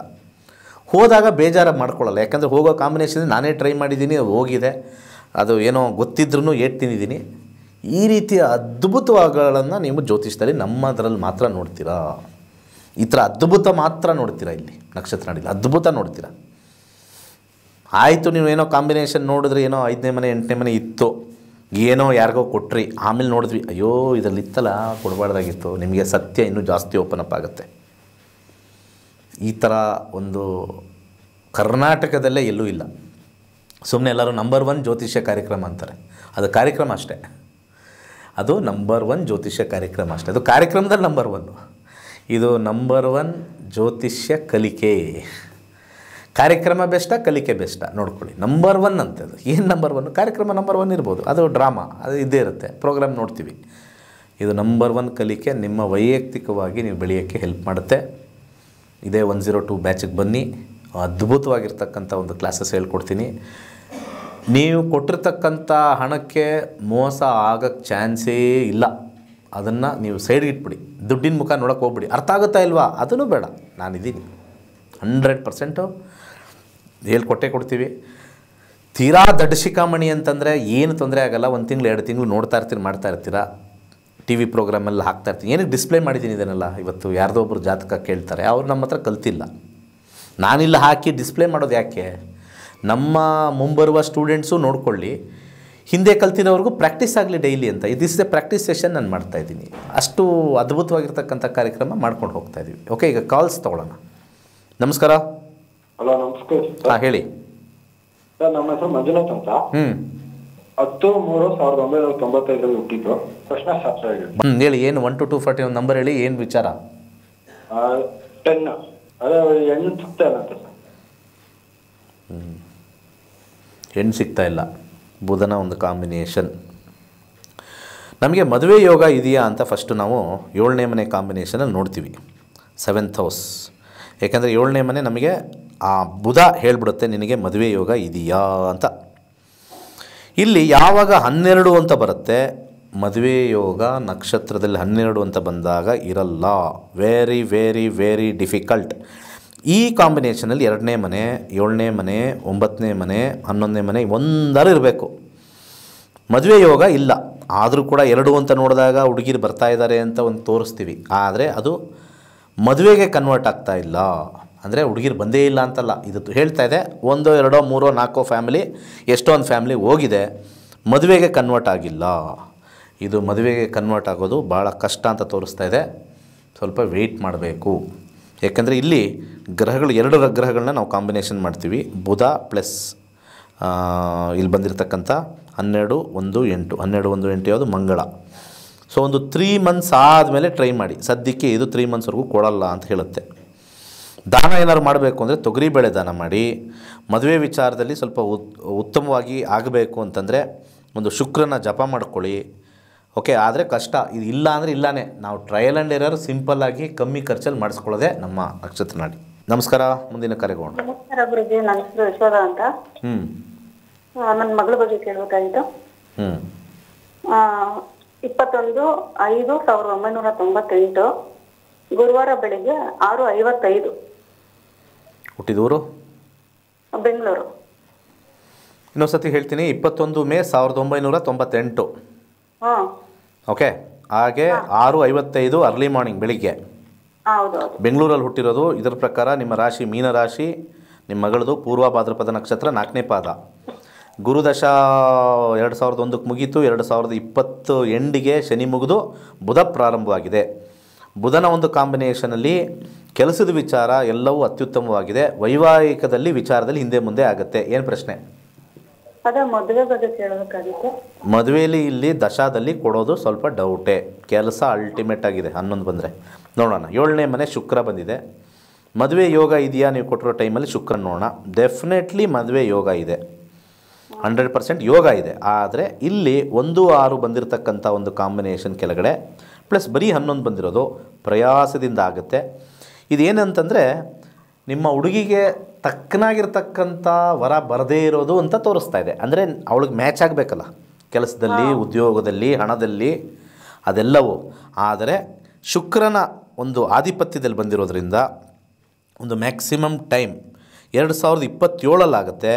ಹೋದಾಗ ಬೇಜಾರ ಮಾಡ್ಕೊಳ್ಳಲ್ಲ ಯಾಕಂದರೆ ಹೋಗೋ ಕಾಂಬಿನೇಷನ್ ನಾನೇ ಟ್ರೈ ಮಾಡಿದ್ದೀನಿ ಹೋಗಿದೆ ಅದು ಏನೋ ಗೊತ್ತಿದ್ರೂ ಏಟ್ ತಿಂದಿದ್ದೀನಿ ಈ ರೀತಿಯ ಅದ್ಭುತವಾಗಗಳನ್ನು ನೀವು ಜ್ಯೋತಿಷದಲ್ಲಿ ನಮ್ಮದರಲ್ಲಿ ಮಾತ್ರ ನೋಡ್ತೀರಾ ಈ ಥರ ಅದ್ಭುತ ಮಾತ್ರ ನೋಡ್ತೀರಾ ಇಲ್ಲಿ ನಕ್ಷತ್ರ ನಡೀಲಿ ಅದ್ಭುತ ನೋಡ್ತೀರಾ ಆಯಿತು ನೀವು ಏನೋ ಕಾಂಬಿನೇಷನ್ ನೋಡಿದ್ರೆ ಏನೋ ಐದನೇ ಮನೆ ಎಂಟನೇ ಮನೆ ಇತ್ತು ಏನೋ ಯಾರಿಗೋ ಕೊಟ್ರಿ ಆಮೇಲೆ ನೋಡಿದ್ವಿ ಅಯ್ಯೋ ಇದರಲ್ಲಿ ಇತ್ತಲ್ಲ ಕೊಡಬಾರ್ದಾಗಿತ್ತು ನಿಮಗೆ ಸತ್ಯ ಇನ್ನೂ ಜಾಸ್ತಿ ಓಪನ್ ಅಪ್ ಆಗುತ್ತೆ ಈ ಥರ ಒಂದು ಕರ್ನಾಟಕದಲ್ಲೇ ಎಲ್ಲೂ ಇಲ್ಲ ಸುಮ್ಮನೆ ಎಲ್ಲರೂ ನಂಬರ್ ಒನ್ ಜ್ಯೋತಿಷ್ಯ ಕಾರ್ಯಕ್ರಮ ಅಂತಾರೆ ಅದು ಕಾರ್ಯಕ್ರಮ ಅಷ್ಟೇ ಅದು ನಂಬರ್ ಒನ್ ಜ್ಯೋತಿಷ್ಯ ಕಾರ್ಯಕ್ರಮ ಅಷ್ಟೇ ಅದು ಕಾರ್ಯಕ್ರಮದಲ್ಲಿ ನಂಬರ್ ಒನ್ ಇದು ನಂಬರ್ ಒನ್ ಜ್ಯೋತಿಷ್ಯ ಕಲಿಕೆ ಕಾರ್ಯಕ್ರಮ ಬೆಸ್ಟ ಕಲಿಕೆ ಬೆಸ್ಟ ನೋಡ್ಕೊಳ್ಳಿ ನಂಬರ್ ಒನ್ ಅದು ಏನು ನಂಬರ್ ಒನ್ ಕಾರ್ಯಕ್ರಮ ನಂಬರ್ ಒನ್ ಇರ್ಬೋದು ಅದು ಡ್ರಾಮಾ ಅದು ಇದ್ದೇ ಇರುತ್ತೆ ಪ್ರೋಗ್ರಾಮ್ ನೋಡ್ತೀವಿ ಇದು ನಂಬರ್ ಒನ್ ಕಲಿಕೆ ನಿಮ್ಮ ವೈಯಕ್ತಿಕವಾಗಿ ನೀವು ಬೆಳೆಯೋಕ್ಕೆ ಹೆಲ್ಪ್ ಮಾಡುತ್ತೆ ಇದೇ ಒನ್ ಜೀರೋ ಟು ಬ್ಯಾಚಿಗೆ ಬನ್ನಿ ಅದ್ಭುತವಾಗಿರ್ತಕ್ಕಂಥ ಒಂದು ಕ್ಲಾಸಸ್ ಹೇಳ್ಕೊಡ್ತೀನಿ ನೀವು ಕೊಟ್ಟಿರ್ತಕ್ಕಂಥ ಹಣಕ್ಕೆ ಮೋಸ ಆಗೋಕ್ಕೆ ಚಾನ್ಸೇ ಇಲ್ಲ ಅದನ್ನು ನೀವು ಸೈಡ್ಗೆ ಇಟ್ಬಿಡಿ ದುಡ್ಡಿನ ಮುಖ ನೋಡೋಕ್ಕೆ ಹೋಗ್ಬಿಡಿ ಅರ್ಥ ಆಗುತ್ತಾ ಇಲ್ವಾ ಅದನ್ನು ಬೇಡ ನಾನಿದ್ದೀನಿ ಹಂಡ್ರೆಡ್ ಪರ್ಸೆಂಟು ಕೊಟ್ಟೆ ಕೊಡ್ತೀವಿ ತೀರಾ ದಡ್ಡ ಶಿಖಾಮಣಿ ಅಂತಂದರೆ ಏನು ತೊಂದರೆ ಆಗಲ್ಲ ಒಂದು ತಿಂಗಳು ಎರಡು ತಿಂಗಳು ನೋಡ್ತಾ ಇರ್ತೀರಿ ಮಾಡ್ತಾ ಇರ್ತೀರಾ ಟಿ ವಿ ಪ್ರೋಗ್ರಾಮಲ್ಲಿ ಹಾಕ್ತಾ ಇರ್ತೀನಿ ಏನಕ್ಕೆ ಡಿಸ್ಪ್ಲೇ ಮಾಡಿದ್ದೀನಿ ಇದನ್ನೆಲ್ಲ ಇವತ್ತು ಯಾರ್ದೋ ಒಬ್ಬರು ಜಾತಕ ಕೇಳ್ತಾರೆ ಅವ್ರು ನಮ್ಮ ಹತ್ರ ಕಲ್ತಿಲ್ಲ ನಾನಿಲ್ಲ ಹಾಕಿ ಡಿಸ್ಪ್ಲೇ ಮಾಡೋದು ಯಾಕೆ ನಮ್ಮ ಮುಂಬರುವ ಸ್ಟೂಡೆಂಟ್ಸು ನೋಡ್ಕೊಳ್ಳಿ ಹಿಂದೆ ಕಲ್ತಿರೋವರೆಗೂ ಪ್ರಾಕ್ಟೀಸ್ ಆಗಲಿ ಡೈಲಿ ಅಂತ this is a practice session ನಾನು ಮಾಡ್ತಾಯಿದ್ದೀನಿ ಅಷ್ಟು ಅದ್ಭುತವಾಗಿರ್ತಕ್ಕಂಥ ಕಾರ್ಯಕ್ರಮ ಮಾಡ್ಕೊಂಡು ಹೋಗ್ತಾಯಿದ್ದೀವಿ ಓಕೆ ಈಗ ಕಾಲ್ಸ್ ತೊಗೊಳ್ಳೋಣ ನಮಸ್ಕಾರ ಹಲೋ ನಮಸ್ಕಾರ ಹಾಂ ಹೇಳಿ ಸರ್ ನಮ್ಮ ಹೆಸರು ಮಂಜುನಾಥ್ ಅಂತ ಹತ್ತು ಮೂರು ಸಾವಿರದ ಒಂಬೈನೂರ ತೊಂಬತ್ತೈದರಲ್ಲಿ ಹುಟ್ಟಿದ್ದು ಹೇಳಿ ಏನು ಒನ್ ಟು ಟೂ ಫಾರ್ಟಿ ಒಂದು ನಂಬರ್ ಹೇಳಿ ಏನು ವಿಚಾರ ಟೆನ್ ಅದೇ ಹೆಣ್ಣು ಸಿಗ್ತಾ ಇಲ್ಲ ಅಂತ ಸರ್ ಹ್ಞೂ ಹೆಣ್ಣು ಸಿಗ್ತಾ ಇಲ್ಲ ಬುಧನ ಒಂದು ಕಾಂಬಿನೇಷನ್ ನಮಗೆ ಮದುವೆ ಯೋಗ ಇದೆಯಾ ಅಂತ ಫಸ್ಟು ನಾವು ಏಳನೇ ಮನೆ ಕಾಂಬಿನೇಷನಲ್ಲಿ ನೋಡ್ತೀವಿ ಸೆವೆಂತ್ ಹೌಸ್ ಏಕೆಂದರೆ ಏಳನೇ ಮನೆ ನಮಗೆ ಆ ಬುಧ ಹೇಳಿಬಿಡುತ್ತೆ ನಿನಗೆ ಮದುವೆ ಯೋಗ ಇದೆಯಾ ಅಂತ ಇಲ್ಲಿ ಯಾವಾಗ ಹನ್ನೆರಡು ಅಂತ ಬರುತ್ತೆ ಮದುವೆ ಯೋಗ ನಕ್ಷತ್ರದಲ್ಲಿ ಹನ್ನೆರಡು ಅಂತ ಬಂದಾಗ ಇರಲ್ಲ ವೆರಿ ವೆರಿ ವೆರಿ ಡಿಫಿಕಲ್ಟ್ ಈ ಕಾಂಬಿನೇಷನಲ್ಲಿ ಎರಡನೇ ಮನೆ ಏಳನೇ ಮನೆ ಒಂಬತ್ತನೇ ಮನೆ ಹನ್ನೊಂದನೇ ಮನೆ ಒಂದರೂ ಇರಬೇಕು ಮದುವೆ ಯೋಗ ಇಲ್ಲ ಆದರೂ ಕೂಡ ಎರಡು ಅಂತ ನೋಡಿದಾಗ ಹುಡುಗಿರು ಬರ್ತಾ ಇದ್ದಾರೆ ಅಂತ ಒಂದು ತೋರಿಸ್ತೀವಿ ಆದರೆ ಅದು ಮದುವೆಗೆ ಕನ್ವರ್ಟ್ ಆಗ್ತಾ ಇಲ್ಲ ಅಂದರೆ ಹುಡುಗಿರು ಬಂದೇ ಇಲ್ಲ ಅಂತಲ್ಲ ಇದು ಹೇಳ್ತಾ ಇದೆ ಒಂದೋ ಎರಡೋ ಮೂರೋ ನಾಲ್ಕೋ ಫ್ಯಾಮಿಲಿ ಎಷ್ಟೊಂದು ಫ್ಯಾಮಿಲಿ ಹೋಗಿದೆ ಮದುವೆಗೆ ಕನ್ವರ್ಟ್ ಆಗಿಲ್ಲ ಇದು ಮದುವೆಗೆ ಕನ್ವರ್ಟ್ ಆಗೋದು ಭಾಳ ಕಷ್ಟ ಅಂತ ತೋರಿಸ್ತಾ ಇದೆ ಸ್ವಲ್ಪ ವೆಯ್ಟ್ ಮಾಡಬೇಕು ಏಕೆಂದರೆ ಇಲ್ಲಿ ಗ್ರಹಗಳು ಎರಡು ಗ್ರಹಗಳನ್ನ ನಾವು ಕಾಂಬಿನೇಷನ್ ಮಾಡ್ತೀವಿ ಬುಧ ಪ್ಲಸ್ ಇಲ್ಲಿ ಬಂದಿರತಕ್ಕಂಥ ಹನ್ನೆರಡು ಒಂದು ಎಂಟು ಹನ್ನೆರಡು ಒಂದು ಎಂಟು ಯಾವುದು ಮಂಗಳ ಸೊ ಒಂದು ತ್ರೀ ಮಂತ್ಸ್ ಆದಮೇಲೆ ಟ್ರೈ ಮಾಡಿ ಸದ್ಯಕ್ಕೆ ಇದು ತ್ರೀ ಮಂತ್ಸ್ವರೆಗೂ ಕೊಡಲ್ಲ ಅಂತ ಹೇಳುತ್ತೆ ದಾನ ಏನಾದ್ರು ಮಾಡಬೇಕು ಅಂದರೆ ತೊಗರಿಬೇಳೆ ದಾನ ಮಾಡಿ ಮದುವೆ ವಿಚಾರದಲ್ಲಿ ಸ್ವಲ್ಪ ಉತ್ತಮವಾಗಿ ಆಗಬೇಕು ಅಂತಂದರೆ ಒಂದು ಶುಕ್ರನ ಜಪ ಮಾಡ್ಕೊಳ್ಳಿ ಓಕೆ ಆದರೆ ಕಷ್ಟ ಇದು ಇಲ್ಲ ಅಂದರೆ ಇಲ್ಲಾನೇ ನಾವು ಟ್ರಯಲ್ ಆ್ಯಂಡ್ ಸಿಂಪಲ್ ಸಿಂಪಲ್ಲಾಗಿ ಕಮ್ಮಿ ಖರ್ಚಲ್ಲಿ ಮಾಡಿಸ್ಕೊಳ್ಳೋದೆ ನಮ್ಮ ನಕ್ಷತ್ರ ನಾಡಿ ನಮಸ್ಕಾರ ಮುಂದಿನ ಕರೆಗೋಣ ನಮಸ್ಕಾರ ನನ್ನ ಅಂತ ಹ್ಞೂ ನನ್ನ ಮಗಳ ಬಗ್ಗೆ ಕೇಳಬೇಕಾಗಿತ್ತು ಹ್ಞೂ ಇಪ್ಪತ್ತೊಂದು ಐದು ಸಾವಿರದ ಒಂಬೈನೂರ ತೊಂಬತ್ತೆಂಟು ಗುರುವಾರ ಬೆಳಿಗ್ಗೆ ಆರು ಐವತ್ತೈದು ಹುಟ್ಟಿದವರು ಬೆಂಗಳೂರು ಇನ್ನೊಂದ್ಸತಿ ಹೇಳ್ತೀನಿ ಇಪ್ಪತ್ತೊಂದು ಮೇ ಸಾವಿರದ ಒಂಬೈನೂರ ತೊಂಬತ್ತೆಂಟು ಓಕೆ ಹಾಗೆ ಆರು ಐವತ್ತೈದು ಅರ್ಲಿ ಮಾರ್ನಿಂಗ್ ಬೆಳಿಗ್ಗೆ ಬೆಂಗಳೂರಲ್ಲಿ ಹುಟ್ಟಿರೋದು ಇದರ ಪ್ರಕಾರ ನಿಮ್ಮ ರಾಶಿ ಮೀನರಾಶಿ ನಿಮ್ಮ ಮಗಳದು ಪೂರ್ವ ಭಾದ್ರಪದ ನಕ್ಷತ್ರ ನಾಲ್ಕನೇ ಪಾದ ಗುರುದಶ ಎರಡು ಸಾವಿರದ ಒಂದಕ್ಕೆ ಮುಗೀತು ಎರಡು ಸಾವಿರದ ಇಪ್ಪತ್ತು ಎಂಡಿಗೆ ಶನಿ ಮುಗಿದು ಬುಧ ಪ್ರಾರಂಭವಾಗಿದೆ ಬುಧನ ಒಂದು ಕಾಂಬಿನೇಷನಲ್ಲಿ ಕೆಲಸದ ವಿಚಾರ ಎಲ್ಲವೂ ಅತ್ಯುತ್ತಮವಾಗಿದೆ ವೈವಾಹಿಕದಲ್ಲಿ ವಿಚಾರದಲ್ಲಿ ಹಿಂದೆ ಮುಂದೆ ಆಗುತ್ತೆ ಏನು ಪ್ರಶ್ನೆ ಮದುವೆಯಲ್ಲಿ ಇಲ್ಲಿ ದಶಾದಲ್ಲಿ ಕೊಡೋದು ಸ್ವಲ್ಪ ಡೌಟೆ ಕೆಲಸ ಅಲ್ಟಿಮೇಟ್ ಆಗಿದೆ ಹನ್ನೊಂದು ಬಂದರೆ ನೋಡೋಣ ಏಳನೇ ಮನೆ ಶುಕ್ರ ಬಂದಿದೆ ಮದುವೆ ಯೋಗ ಇದೆಯಾ ನೀವು ಕೊಟ್ಟಿರೋ ಟೈಮಲ್ಲಿ ಶುಕ್ರ ನೋಡೋಣ ಡೆಫಿನೆಟ್ಲಿ ಮದುವೆ ಯೋಗ ಇದೆ ಹಂಡ್ರೆಡ್ ಪರ್ಸೆಂಟ್ ಯೋಗ ಇದೆ ಆದರೆ ಇಲ್ಲಿ ಒಂದು ಆರು ಬಂದಿರತಕ್ಕಂಥ ಒಂದು ಕಾಂಬಿನೇಷನ್ ಕೆಳಗಡೆ ಪ್ಲಸ್ ಬರೀ ಹನ್ನೊಂದು ಬಂದಿರೋದು ಪ್ರಯಾಸದಿಂದ ಆಗುತ್ತೆ ಇದೇನಂತಂದರೆ ನಿಮ್ಮ ಹುಡುಗಿಗೆ ತಕ್ಕನಾಗಿರ್ತಕ್ಕಂಥ ವರ ಬರದೇ ಇರೋದು ಅಂತ ತೋರಿಸ್ತಾ ಇದೆ ಅಂದರೆ ಅವಳಿಗೆ ಮ್ಯಾಚ್ ಆಗಬೇಕಲ್ಲ ಕೆಲಸದಲ್ಲಿ ಉದ್ಯೋಗದಲ್ಲಿ ಹಣದಲ್ಲಿ ಅದೆಲ್ಲವೂ ಆದರೆ ಶುಕ್ರನ ಒಂದು ಆಧಿಪತ್ಯದಲ್ಲಿ ಬಂದಿರೋದ್ರಿಂದ ಒಂದು ಮ್ಯಾಕ್ಸಿಮಮ್ ಟೈಮ್ ಎರಡು ಸಾವಿರದ ಇಪ್ಪತ್ತೇಳಲ್ಲಾಗುತ್ತೆ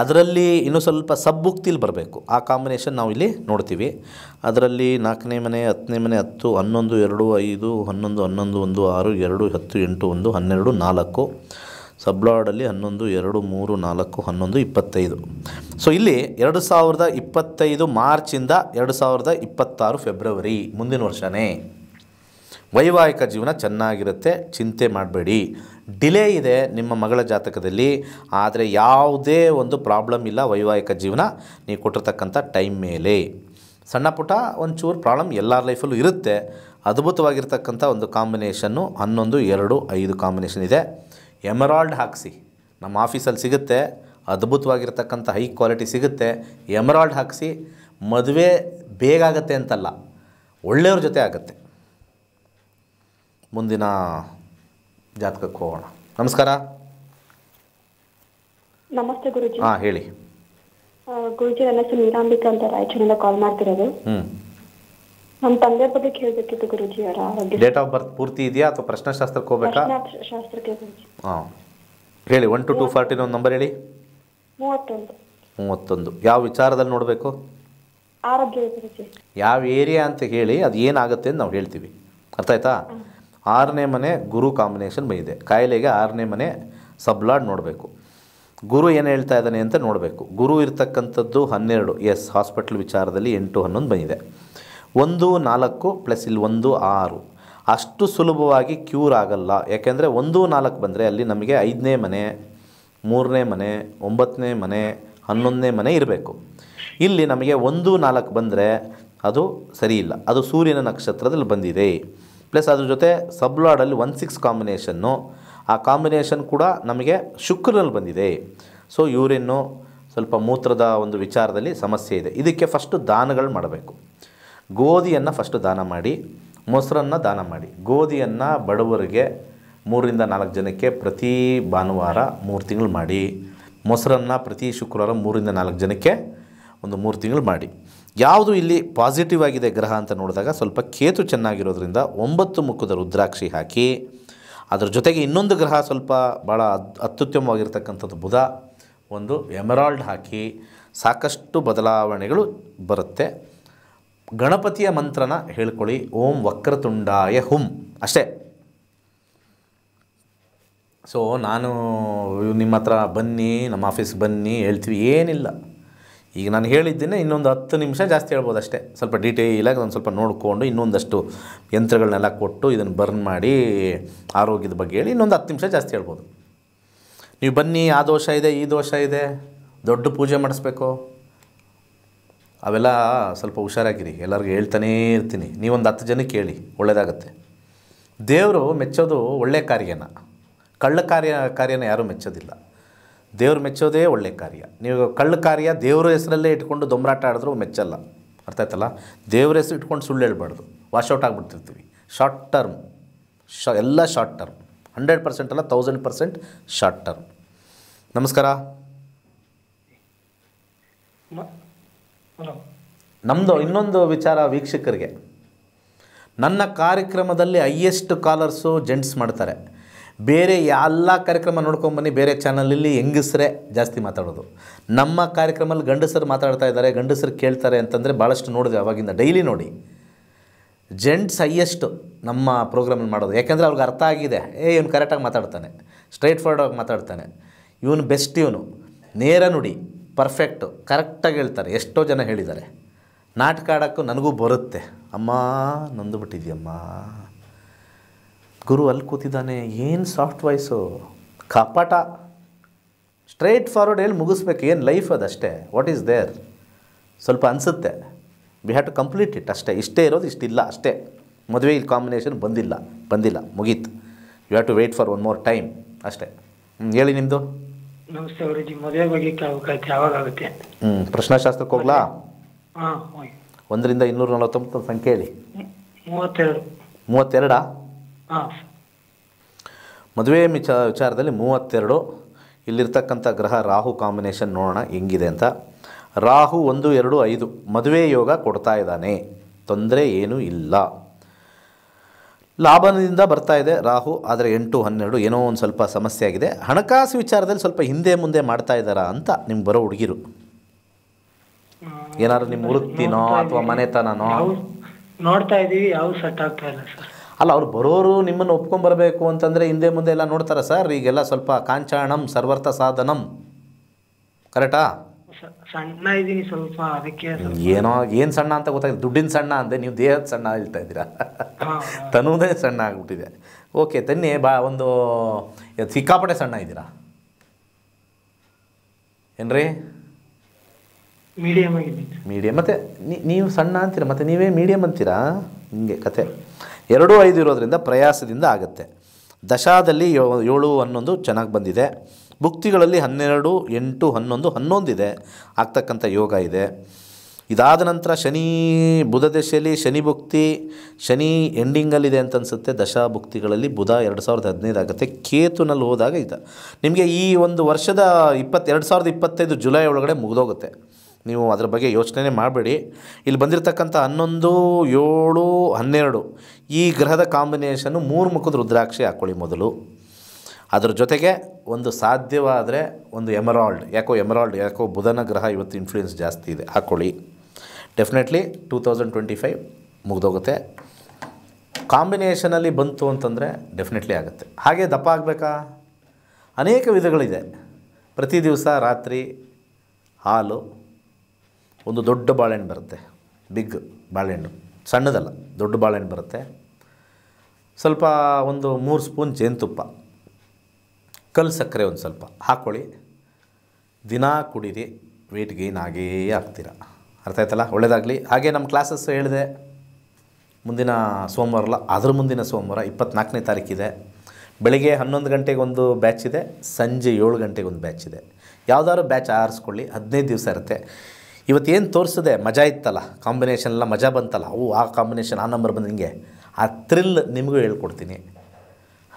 ಅದರಲ್ಲಿ ಇನ್ನೂ ಸ್ವಲ್ಪ ಸಬ್ಬುಕ್ತಿಲಿ ಬರಬೇಕು ಆ ಕಾಂಬಿನೇಷನ್ ನಾವು ಇಲ್ಲಿ ನೋಡ್ತೀವಿ ಅದರಲ್ಲಿ ನಾಲ್ಕನೇ ಮನೆ ಹತ್ತನೇ ಮನೆ ಹತ್ತು ಹನ್ನೊಂದು ಎರಡು ಐದು ಹನ್ನೊಂದು ಹನ್ನೊಂದು ಒಂದು ಆರು ಎರಡು ಹತ್ತು ಎಂಟು ಒಂದು ಹನ್ನೆರಡು ನಾಲ್ಕು ಸಬ್ಲಾಡಲ್ಲಿ ಹನ್ನೊಂದು ಎರಡು ಮೂರು ನಾಲ್ಕು ಹನ್ನೊಂದು ಇಪ್ಪತ್ತೈದು ಸೊ ಇಲ್ಲಿ ಎರಡು ಸಾವಿರದ ಇಪ್ಪತ್ತೈದು ಮಾರ್ಚಿಂದ ಎರಡು ಸಾವಿರದ ಇಪ್ಪತ್ತಾರು ಫೆಬ್ರವರಿ ಮುಂದಿನ ವರ್ಷವೇ ವೈವಾಹಿಕ ಜೀವನ ಚೆನ್ನಾಗಿರುತ್ತೆ ಚಿಂತೆ ಮಾಡಬೇಡಿ ಡಿಲೇ ಇದೆ ನಿಮ್ಮ ಮಗಳ ಜಾತಕದಲ್ಲಿ ಆದರೆ ಯಾವುದೇ ಒಂದು ಪ್ರಾಬ್ಲಮ್ ಇಲ್ಲ ವೈವಾಹಿಕ ಜೀವನ ನೀವು ಕೊಟ್ಟಿರ್ತಕ್ಕಂಥ ಟೈಮ್ ಮೇಲೆ ಸಣ್ಣ ಪುಟ್ಟ ಒಂಚೂರು ಪ್ರಾಬ್ಲಮ್ ಎಲ್ಲರ ಲೈಫಲ್ಲೂ ಇರುತ್ತೆ ಅದ್ಭುತವಾಗಿರ್ತಕ್ಕಂಥ ಒಂದು ಕಾಂಬಿನೇಷನ್ನು ಹನ್ನೊಂದು ಎರಡು ಐದು ಕಾಂಬಿನೇಷನ್ ಇದೆ ಎಮರಾಲ್ಡ್ ಹಾಕಿಸಿ ನಮ್ಮ ಆಫೀಸಲ್ಲಿ ಸಿಗುತ್ತೆ ಅದ್ಭುತವಾಗಿರ್ತಕ್ಕಂಥ ಹೈ ಕ್ವಾಲಿಟಿ ಸಿಗುತ್ತೆ ಎಮರಾಲ್ಡ್ ಹಾಕಿಸಿ ಮದುವೆ ಬೇಗ ಆಗುತ್ತೆ ಅಂತಲ್ಲ ಒಳ್ಳೆಯವ್ರ ಜೊತೆ ಆಗುತ್ತೆ ಮುಂದಿನ ಜಾತಕಕ್ಕೆ ಹೋಗೋಣ ನಮಸ್ಕಾರ ನಮಸ್ತೆ ಗುರುಜಿ ಹಾ ಹೇಳಿ ಗುರುಜಿ ನನ್ನ ಹೆಸರು ನೀರಾಂಬಿಕಾ ಅಂತ ರಾಯಚೂರಿಂದ ಕಾಲ್ ಮಾಡ್ತಿರೋದು ನಮ್ಮ ತಂದೆ ಬಗ್ಗೆ ಕೇಳಬೇಕಿತ್ತು ಗುರುಜಿ ಅವರ ಬಗ್ಗೆ ಡೇಟ್ ಆಫ್ ಬರ್ತ್ ಪೂರ್ತಿ ಇದೆಯಾ ಅಥವಾ ಪ್ರಶ್ನಾಶಾಸ್ತ್ರಕ್ಕೆ ಹೋಗ್ಬೇಕಾ ಶಾಸ್ತ್ರಕ್ಕೆ ಗುರುಜಿ ಹೇಳಿ ಒನ್ ಟು ಟೂ ಫಾರ್ಟಿ ಒಂದು ನಂಬರ್ ಹೇಳಿ ಮೂವತ್ತೊಂದು ಮೂವತ್ತೊಂದು ಯಾವ ವಿಚಾರದಲ್ಲಿ ನೋಡಬೇಕು ಆರೋಗ್ಯ ಗುರುಜಿ ಯಾವ ಏರಿಯಾ ಅಂತ ಹೇಳಿ ಅದು ಏನಾಗುತ್ತೆ ಅಂತ ನಾವು ಹೇಳ್ತೀವಿ ಅರ್ಥ ಆಯ್ತಾ ಆರನೇ ಮನೆ ಗುರು ಕಾಂಬಿನೇಷನ್ ಬಂದಿದೆ ಕಾಯಿಲೆಗೆ ಆರನೇ ಮನೆ ಸಬ್ಲಾಡ್ ನೋಡಬೇಕು ಗುರು ಏನು ಹೇಳ್ತಾ ಇದ್ದಾನೆ ಅಂತ ನೋಡಬೇಕು ಗುರು ಇರ್ತಕ್ಕಂಥದ್ದು ಹನ್ನೆರಡು ಎಸ್ ಹಾಸ್ಪಿಟ್ಲ್ ವಿಚಾರದಲ್ಲಿ ಎಂಟು ಹನ್ನೊಂದು ಬಂದಿದೆ ಒಂದು ನಾಲ್ಕು ಪ್ಲಸ್ ಇಲ್ಲಿ ಒಂದು ಆರು ಅಷ್ಟು ಸುಲಭವಾಗಿ ಕ್ಯೂರ್ ಆಗಲ್ಲ ಯಾಕೆಂದರೆ ಒಂದು ನಾಲ್ಕು ಬಂದರೆ ಅಲ್ಲಿ ನಮಗೆ ಐದನೇ ಮನೆ ಮೂರನೇ ಮನೆ ಒಂಬತ್ತನೇ ಮನೆ ಹನ್ನೊಂದನೇ ಮನೆ ಇರಬೇಕು ಇಲ್ಲಿ ನಮಗೆ ಒಂದು ನಾಲ್ಕು ಬಂದರೆ ಅದು ಸರಿಯಿಲ್ಲ ಅದು ಸೂರ್ಯನ ನಕ್ಷತ್ರದಲ್ಲಿ ಬಂದಿದೆ ಪ್ಲಸ್ ಅದ್ರ ಜೊತೆ ಸಬ್ಲಾಡಲ್ಲಿ ಒನ್ ಸಿಕ್ಸ್ ಕಾಂಬಿನೇಷನ್ನು ಆ ಕಾಂಬಿನೇಷನ್ ಕೂಡ ನಮಗೆ ಶುಕ್ರನಲ್ಲಿ ಬಂದಿದೆ ಸೊ ಯೂರಿನ್ನು ಸ್ವಲ್ಪ ಮೂತ್ರದ ಒಂದು ವಿಚಾರದಲ್ಲಿ ಸಮಸ್ಯೆ ಇದೆ ಇದಕ್ಕೆ ಫಸ್ಟು ದಾನಗಳು ಮಾಡಬೇಕು ಗೋಧಿಯನ್ನು ಫಸ್ಟು ದಾನ ಮಾಡಿ ಮೊಸರನ್ನು ದಾನ ಮಾಡಿ ಗೋಧಿಯನ್ನು ಬಡವರಿಗೆ ಮೂರರಿಂದ ನಾಲ್ಕು ಜನಕ್ಕೆ ಪ್ರತಿ ಭಾನುವಾರ ಮೂರು ತಿಂಗಳು ಮಾಡಿ ಮೊಸರನ್ನು ಪ್ರತಿ ಶುಕ್ರವಾರ ಮೂರಿಂದ ನಾಲ್ಕು ಜನಕ್ಕೆ ಒಂದು ಮೂರು ತಿಂಗಳು ಮಾಡಿ ಯಾವುದು ಇಲ್ಲಿ ಪಾಸಿಟಿವ್ ಆಗಿದೆ ಗ್ರಹ ಅಂತ ನೋಡಿದಾಗ ಸ್ವಲ್ಪ ಕೇತು ಚೆನ್ನಾಗಿರೋದ್ರಿಂದ ಒಂಬತ್ತು ಮುಖದ ರುದ್ರಾಕ್ಷಿ ಹಾಕಿ ಅದರ ಜೊತೆಗೆ ಇನ್ನೊಂದು ಗ್ರಹ ಸ್ವಲ್ಪ ಭಾಳ ಅತ್ಯುತ್ತಮವಾಗಿರ್ತಕ್ಕಂಥದ್ದು ಬುಧ ಒಂದು ಎಮರಾಲ್ಡ್ ಹಾಕಿ ಸಾಕಷ್ಟು ಬದಲಾವಣೆಗಳು ಬರುತ್ತೆ ಗಣಪತಿಯ ಮಂತ್ರನ ಹೇಳ್ಕೊಳ್ಳಿ ಓಂ ವಕ್ರತುಂಡಾಯ ಹುಂ ಅಷ್ಟೇ ಸೊ ನಾನು ನಿಮ್ಮ ಹತ್ರ ಬನ್ನಿ ನಮ್ಮ ಆಫೀಸ್ಗೆ ಬನ್ನಿ ಹೇಳ್ತೀವಿ ಏನಿಲ್ಲ ಈಗ ನಾನು ಹೇಳಿದ್ದೇನೆ ಇನ್ನೊಂದು ಹತ್ತು ನಿಮಿಷ ಜಾಸ್ತಿ ಹೇಳ್ಬೋದು ಅಷ್ಟೇ ಸ್ವಲ್ಪ ಡೀಟೇಲಾಗಿ ಒಂದು ಸ್ವಲ್ಪ ನೋಡಿಕೊಂಡು ಇನ್ನೊಂದಷ್ಟು ಯಂತ್ರಗಳನ್ನೆಲ್ಲ ಕೊಟ್ಟು ಇದನ್ನು ಬರ್ನ್ ಮಾಡಿ ಆರೋಗ್ಯದ ಬಗ್ಗೆ ಹೇಳಿ ಇನ್ನೊಂದು ಹತ್ತು ನಿಮಿಷ ಜಾಸ್ತಿ ಹೇಳ್ಬೋದು ನೀವು ಬನ್ನಿ ಆ ದೋಷ ಇದೆ ಈ ದೋಷ ಇದೆ ದೊಡ್ಡ ಪೂಜೆ ಮಾಡಿಸ್ಬೇಕು ಅವೆಲ್ಲ ಸ್ವಲ್ಪ ಹುಷಾರಾಗಿರಿ ಎಲ್ಲರಿಗೂ ಹೇಳ್ತಾನೇ ಇರ್ತೀನಿ ನೀವೊಂದು ಹತ್ತು ಜನಕ್ಕೆ ಹೇಳಿ ಒಳ್ಳೆಯದಾಗತ್ತೆ ದೇವರು ಮೆಚ್ಚೋದು ಒಳ್ಳೆಯ ಕಾರ್ಯನ ಕಳ್ಳ ಕಾರ್ಯ ಕಾರ್ಯನ ಯಾರೂ ಮೆಚ್ಚೋದಿಲ್ಲ ದೇವ್ರು ಮೆಚ್ಚೋದೇ ಒಳ್ಳೆಯ ಕಾರ್ಯ ನೀವು ಕಳ್ಳ ಕಾರ್ಯ ದೇವ್ರ ಹೆಸರಲ್ಲೇ ಇಟ್ಕೊಂಡು ದೊಂಬರಾಟ ಆಡಿದ್ರೂ ಮೆಚ್ಚಲ್ಲ ಅರ್ಥ ಆಯ್ತಲ್ಲ ದೇವ್ರ ಹೆಸರು ಇಟ್ಕೊಂಡು ಸುಳ್ಳು ಹೇಳ್ಬಾರ್ದು ವಾಶೌಟ್ ಆಗಿಬಿಡ್ತಿರ್ತೀವಿ ಶಾರ್ಟ್ ಟರ್ಮ್ ಶ ಎಲ್ಲ ಶಾರ್ಟ್ ಟರ್ಮ್ ಹಂಡ್ರೆಡ್ ಪರ್ಸೆಂಟ್ ಅಲ್ಲ ತೌಸಂಡ್ ಪರ್ಸೆಂಟ್ ಶಾರ್ಟ್ ಟರ್ಮ್ ನಮಸ್ಕಾರ ನಮ್ಮದು ಇನ್ನೊಂದು ವಿಚಾರ ವೀಕ್ಷಕರಿಗೆ ನನ್ನ ಕಾರ್ಯಕ್ರಮದಲ್ಲಿ ಹೈಯೆಸ್ಟ್ ಕಾಲರ್ಸು ಜೆಂಟ್ಸ್ ಮಾಡ್ತಾರೆ ಬೇರೆ ಎಲ್ಲ ಕಾರ್ಯಕ್ರಮ ನೋಡ್ಕೊಂಬನ್ನಿ ಬೇರೆ ಚಾನಲಲ್ಲಿ ಹೆಂಗಸರೇ ಜಾಸ್ತಿ ಮಾತಾಡೋದು ನಮ್ಮ ಕಾರ್ಯಕ್ರಮದಲ್ಲಿ ಗಂಡಸರು ಮಾತಾಡ್ತಾ ಇದ್ದಾರೆ ಗಂಡಸರು ಕೇಳ್ತಾರೆ ಅಂತಂದರೆ ಭಾಳಷ್ಟು ನೋಡಿದೆ ಅವಾಗಿಂದ ಡೈಲಿ ನೋಡಿ ಜೆಂಟ್ಸ್ ಹೈಯೆಸ್ಟು ನಮ್ಮ ಪ್ರೋಗ್ರಾಮಲ್ಲಿ ಮಾಡೋದು ಯಾಕೆಂದರೆ ಅವ್ರಿಗೆ ಅರ್ಥ ಆಗಿದೆ ಏ ಇವನು ಕರೆಕ್ಟಾಗಿ ಮಾತಾಡ್ತಾನೆ ಸ್ಟ್ರೈಟ್ ಆಗಿ ಮಾತಾಡ್ತಾನೆ ಇವನು ಬೆಸ್ಟ್ ಇವನು ನೇರ ನುಡಿ ಪರ್ಫೆಕ್ಟು ಕರೆಕ್ಟಾಗಿ ಹೇಳ್ತಾರೆ ಎಷ್ಟೋ ಜನ ಹೇಳಿದ್ದಾರೆ ನಾಟಕ ಆಡೋಕ್ಕೂ ನನಗೂ ಬರುತ್ತೆ ಅಮ್ಮ ನೊಂದು ಬಿಟ್ಟಿದ್ಯಮ್ಮ ಗುರು ಅಲ್ಲಿ ಕೂತಿದ್ದಾನೆ ಏನು ಸಾಫ್ಟ್ ವಾಯ್ಸು ಕಪಟ ಸ್ಟ್ರೈಟ್ ಫಾರ್ವರ್ಡ್ ಎಲ್ಲಿ ಮುಗಿಸ್ಬೇಕು ಏನು ಲೈಫ್ ಅದಷ್ಟೇ ವಾಟ್ ಈಸ್ ದೇರ್ ಸ್ವಲ್ಪ ಅನಿಸುತ್ತೆ we have to complete it ಅಷ್ಟೇ ಇಷ್ಟೇ ಇರೋದು ಇಷ್ಟಿಲ್ಲ ಅಷ್ಟೇ ಮದುವೆ ಇಲ್ಲಿ ಕಾಂಬಿನೇಷನ್ ಬಂದಿಲ್ಲ ಬಂದಿಲ್ಲ ಮುಗೀತು you have to wait for one more time ಅಷ್ಟೇ ಹೇಳಿ ನಿಮ್ಮದು ನಮಸ್ತೆ ಯಾವಾಗ ಆಗುತ್ತೆ ಹ್ಞೂ ಪ್ರಶ್ನಾಶಾಸ್ತ್ರಕ್ಕೆ ಹೋಗ್ಲಾ ಒಂದರಿಂದ ಇನ್ನೂರ ನಲವತ್ತೊಂಬತ್ತು ಸಂಖ್ಯೆ ಹೇಳಿ ಮೂವತ್ತೆರಡು ಮೂವತ್ತೆರಡಾ ಮದುವೆ ವಿಚ ವಿಚಾರದಲ್ಲಿ ಮೂವತ್ತೆರಡು ಇಲ್ಲಿರ್ತಕ್ಕಂಥ ಗ್ರಹ ರಾಹು ಕಾಂಬಿನೇಷನ್ ನೋಡೋಣ ಹೆಂಗಿದೆ ಅಂತ ರಾಹು ಒಂದು ಎರಡು ಐದು ಮದುವೆ ಯೋಗ ಕೊಡ್ತಾ ಇದ್ದಾನೆ ತೊಂದರೆ ಏನೂ ಇಲ್ಲ ಲಾಭದಿಂದ ಬರ್ತಾ ಇದೆ ರಾಹು ಆದರೆ ಎಂಟು ಹನ್ನೆರಡು ಏನೋ ಒಂದು ಸ್ವಲ್ಪ ಸಮಸ್ಯೆ ಆಗಿದೆ ಹಣಕಾಸು ವಿಚಾರದಲ್ಲಿ ಸ್ವಲ್ಪ ಹಿಂದೆ ಮುಂದೆ ಮಾಡ್ತಾ ಇದ್ದಾರಾ ಅಂತ ನಿಮ್ಗೆ ಬರೋ ಹುಡುಗಿರು ಏನಾದ್ರು ನಿಮ್ಮ ವೃತ್ತಿನೋ ಅಥವಾ ಮನೆತನನೋ ನೋಡ್ತಾ ಇದೀವಿ ಯಾವ ಸೆಟ್ ಆಗ್ತಾ ಇಲ್ಲ ಸರ್ ಅಲ್ಲ ಅವ್ರು ಬರೋರು ನಿಮ್ಮನ್ನು ಒಪ್ಕೊಂಬರಬೇಕು ಅಂತಂದರೆ ಹಿಂದೆ ಮುಂದೆ ಎಲ್ಲ ನೋಡ್ತಾರೆ ಸರ್ ಈಗೆಲ್ಲ ಸ್ವಲ್ಪ ಕಾಂಚಾಣಂ ಸರ್ವರ್ಥ ಸಾಧನಂ ಕರೆಕ್ಟಾ ಸಣ್ಣ ಇದ್ದೀನಿ ಸ್ವಲ್ಪ ಅದಕ್ಕೆ ಏನೋ ಏನು ಸಣ್ಣ ಅಂತ ಗೊತ್ತಾಗಿದೆ ದುಡ್ಡಿನ ಸಣ್ಣ ಅಂದರೆ ನೀವು ದೇಹದ ಸಣ್ಣ ಹೇಳ್ತಾ ಇದ್ದೀರಾ ತನುವುದೇ ಸಣ್ಣ ಆಗಿಬಿಟ್ಟಿದೆ ಓಕೆ ತನ್ನಿ ಬಾ ಒಂದು ಸಿಕ್ಕಾಪಟ್ಟೆ ಸಣ್ಣ ಇದ್ದೀರಾ ಏನ್ರಿ ಮೀಡಿಯಮ್ ಆಗಿದೆ ಮೀಡಿಯಮ್ ಮತ್ತೆ ನೀವು ಸಣ್ಣ ಅಂತೀರಾ ಮತ್ತೆ ನೀವೇ ಮೀಡಿಯಮ್ ಅಂತೀರಾ ಹಿಂಗೆ ಕತೆ ಎರಡೂ ಐದು ಇರೋದರಿಂದ ಪ್ರಯಾಸದಿಂದ ಆಗುತ್ತೆ ದಶಾದಲ್ಲಿ ಏಳು ಹನ್ನೊಂದು ಚೆನ್ನಾಗಿ ಬಂದಿದೆ ಭುಕ್ತಿಗಳಲ್ಲಿ ಹನ್ನೆರಡು ಎಂಟು ಹನ್ನೊಂದು ಹನ್ನೊಂದಿದೆ ಆಗ್ತಕ್ಕಂಥ ಯೋಗ ಇದೆ ಇದಾದ ನಂತರ ಶನಿ ಬುಧ ದಶೆಯಲ್ಲಿ ಶನಿ ಭುಕ್ತಿ ಶನಿ ಎಂಡಿಂಗಲ್ಲಿದೆ ಅಂತ ಅನಿಸುತ್ತೆ ದಶಾ ಭುಕ್ತಿಗಳಲ್ಲಿ ಬುಧ ಎರಡು ಸಾವಿರದ ಹದಿನೈದು ಆಗುತ್ತೆ ಕೇತುನಲ್ಲಿ ಹೋದಾಗ ಇದು ನಿಮಗೆ ಈ ಒಂದು ವರ್ಷದ ಇಪ್ಪತ್ತೆರಡು ಸಾವಿರದ ಇಪ್ಪತ್ತೈದು ಜುಲೈ ಒಳಗಡೆ ಮುಗಿದೋಗುತ್ತೆ ನೀವು ಅದ್ರ ಬಗ್ಗೆ ಯೋಚನೆ ಮಾಡಬೇಡಿ ಇಲ್ಲಿ ಬಂದಿರತಕ್ಕಂಥ ಹನ್ನೊಂದು ಏಳು ಹನ್ನೆರಡು ಈ ಗ್ರಹದ ಕಾಂಬಿನೇಷನ್ನು ಮೂರು ಮುಖದ ರುದ್ರಾಕ್ಷಿ ಹಾಕ್ಕೊಳ್ಳಿ ಮೊದಲು ಅದರ ಜೊತೆಗೆ ಒಂದು ಸಾಧ್ಯವಾದರೆ ಒಂದು ಎಮರಾಲ್ಡ್ ಯಾಕೋ ಎಮರಾಲ್ಡ್ ಯಾಕೋ ಬುಧನ ಗ್ರಹ ಇವತ್ತು ಇನ್ಫ್ಲೂಯೆನ್ಸ್ ಜಾಸ್ತಿ ಇದೆ ಹಾಕ್ಕೊಳ್ಳಿ definitely two thousand twenty five ಮುಗ್ದೋಗುತ್ತೆ ಕಾಂಬಿನೇಷನಲ್ಲಿ ಬಂತು ಅಂತಂದರೆ ಡೆಫಿನೆಟ್ಲಿ ಆಗುತ್ತೆ ಹಾಗೆ ದಪ್ಪ ಆಗಬೇಕಾ ಅನೇಕ ವಿಧಗಳಿದೆ ಪ್ರತಿ ದಿವಸ ರಾತ್ರಿ ಹಾಲು ಒಂದು ದೊಡ್ಡ ಬಾಳೆಹಣ್ಣು ಬರುತ್ತೆ ಬಿಗ್ ಬಾಳೆಹಣ್ಣು ಸಣ್ಣದಲ್ಲ ದೊಡ್ಡ ಬಾಳೆಹಣ್ಣು ಬರುತ್ತೆ ಸ್ವಲ್ಪ ಒಂದು ಮೂರು ಸ್ಪೂನ್ ಜೇನುತುಪ್ಪ ಕಲ್ಲು ಸಕ್ಕರೆ ಒಂದು ಸ್ವಲ್ಪ ಹಾಕ್ಕೊಳ್ಳಿ ದಿನ ಕುಡೀರಿ ವೆಯ್ಟ್ ಗೇನ್ ಆಗೇ ಆಗ್ತೀರ ಅರ್ಥ ಆಯ್ತಲ್ಲ ಒಳ್ಳೆಯದಾಗಲಿ ಹಾಗೆ ನಮ್ಮ ಕ್ಲಾಸಸ್ ಹೇಳಿದೆ ಮುಂದಿನ ಸೋಮವಾರಲ್ಲ ಅದ್ರ ಮುಂದಿನ ಸೋಮವಾರ ಇಪ್ಪತ್ನಾಲ್ಕನೇ ತಾರೀಕಿದೆ ಬೆಳಗ್ಗೆ ಹನ್ನೊಂದು ಗಂಟೆಗೆ ಒಂದು ಬ್ಯಾಚ್ ಇದೆ ಸಂಜೆ ಏಳು ಗಂಟೆಗೆ ಒಂದು ಬ್ಯಾಚ್ ಇದೆ ಯಾವುದಾದ್ರು ಬ್ಯಾಚ್ ಆರಿಸ್ಕೊಳ್ಳಿ ಹದಿನೈದು ದಿವಸ ಇರುತ್ತೆ ಇವತ್ತೇನು ತೋರಿಸಿದೆ ಮಜಾ ಇತ್ತಲ್ಲ ಕಾಂಬಿನೇಷನ್ ಎಲ್ಲ ಮಜಾ ಬಂತಲ್ಲ ಅವು ಆ ಕಾಂಬಿನೇಷನ್ ಆ ನಂಬರ್ ಬಂದು ನಿಮಗೆ ಆ ಥ್ರಿಲ್ ನಿಮಗೂ ಹೇಳ್ಕೊಡ್ತೀನಿ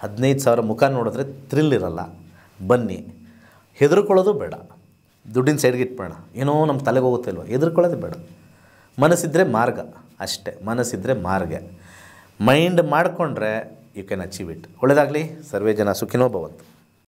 ಹದಿನೈದು ಸಾವಿರ ಮುಖ ನೋಡಿದ್ರೆ ಥ್ರಿಲ್ ಇರಲ್ಲ ಬನ್ನಿ ಹೆದರ್ಕೊಳ್ಳೋದು ಬೇಡ ದುಡ್ಡಿನ ಸೈಡ್ಗೆ ಇಟ್ಬೇಡ ಏನೋ ನಮ್ಮ ತಲೆಗೆ ಹೋಗುತ್ತೆ ಇಲ್ವ ಹೆದರ್ಕೊಳ್ಳೋದು ಬೇಡ ಮನಸ್ಸಿದ್ದರೆ ಮಾರ್ಗ ಅಷ್ಟೇ ಮನಸ್ಸಿದ್ದರೆ ಮಾರ್ಗ ಮೈಂಡ್ ಮಾಡಿಕೊಂಡ್ರೆ ಯು ಕ್ಯಾನ್ ಅಚೀವ್ ಇಟ್ ಒಳ್ಳೆಯದಾಗಲಿ ಸರ್ವೇ ಜನ ಸುಖಿನೋ ಭವಂತು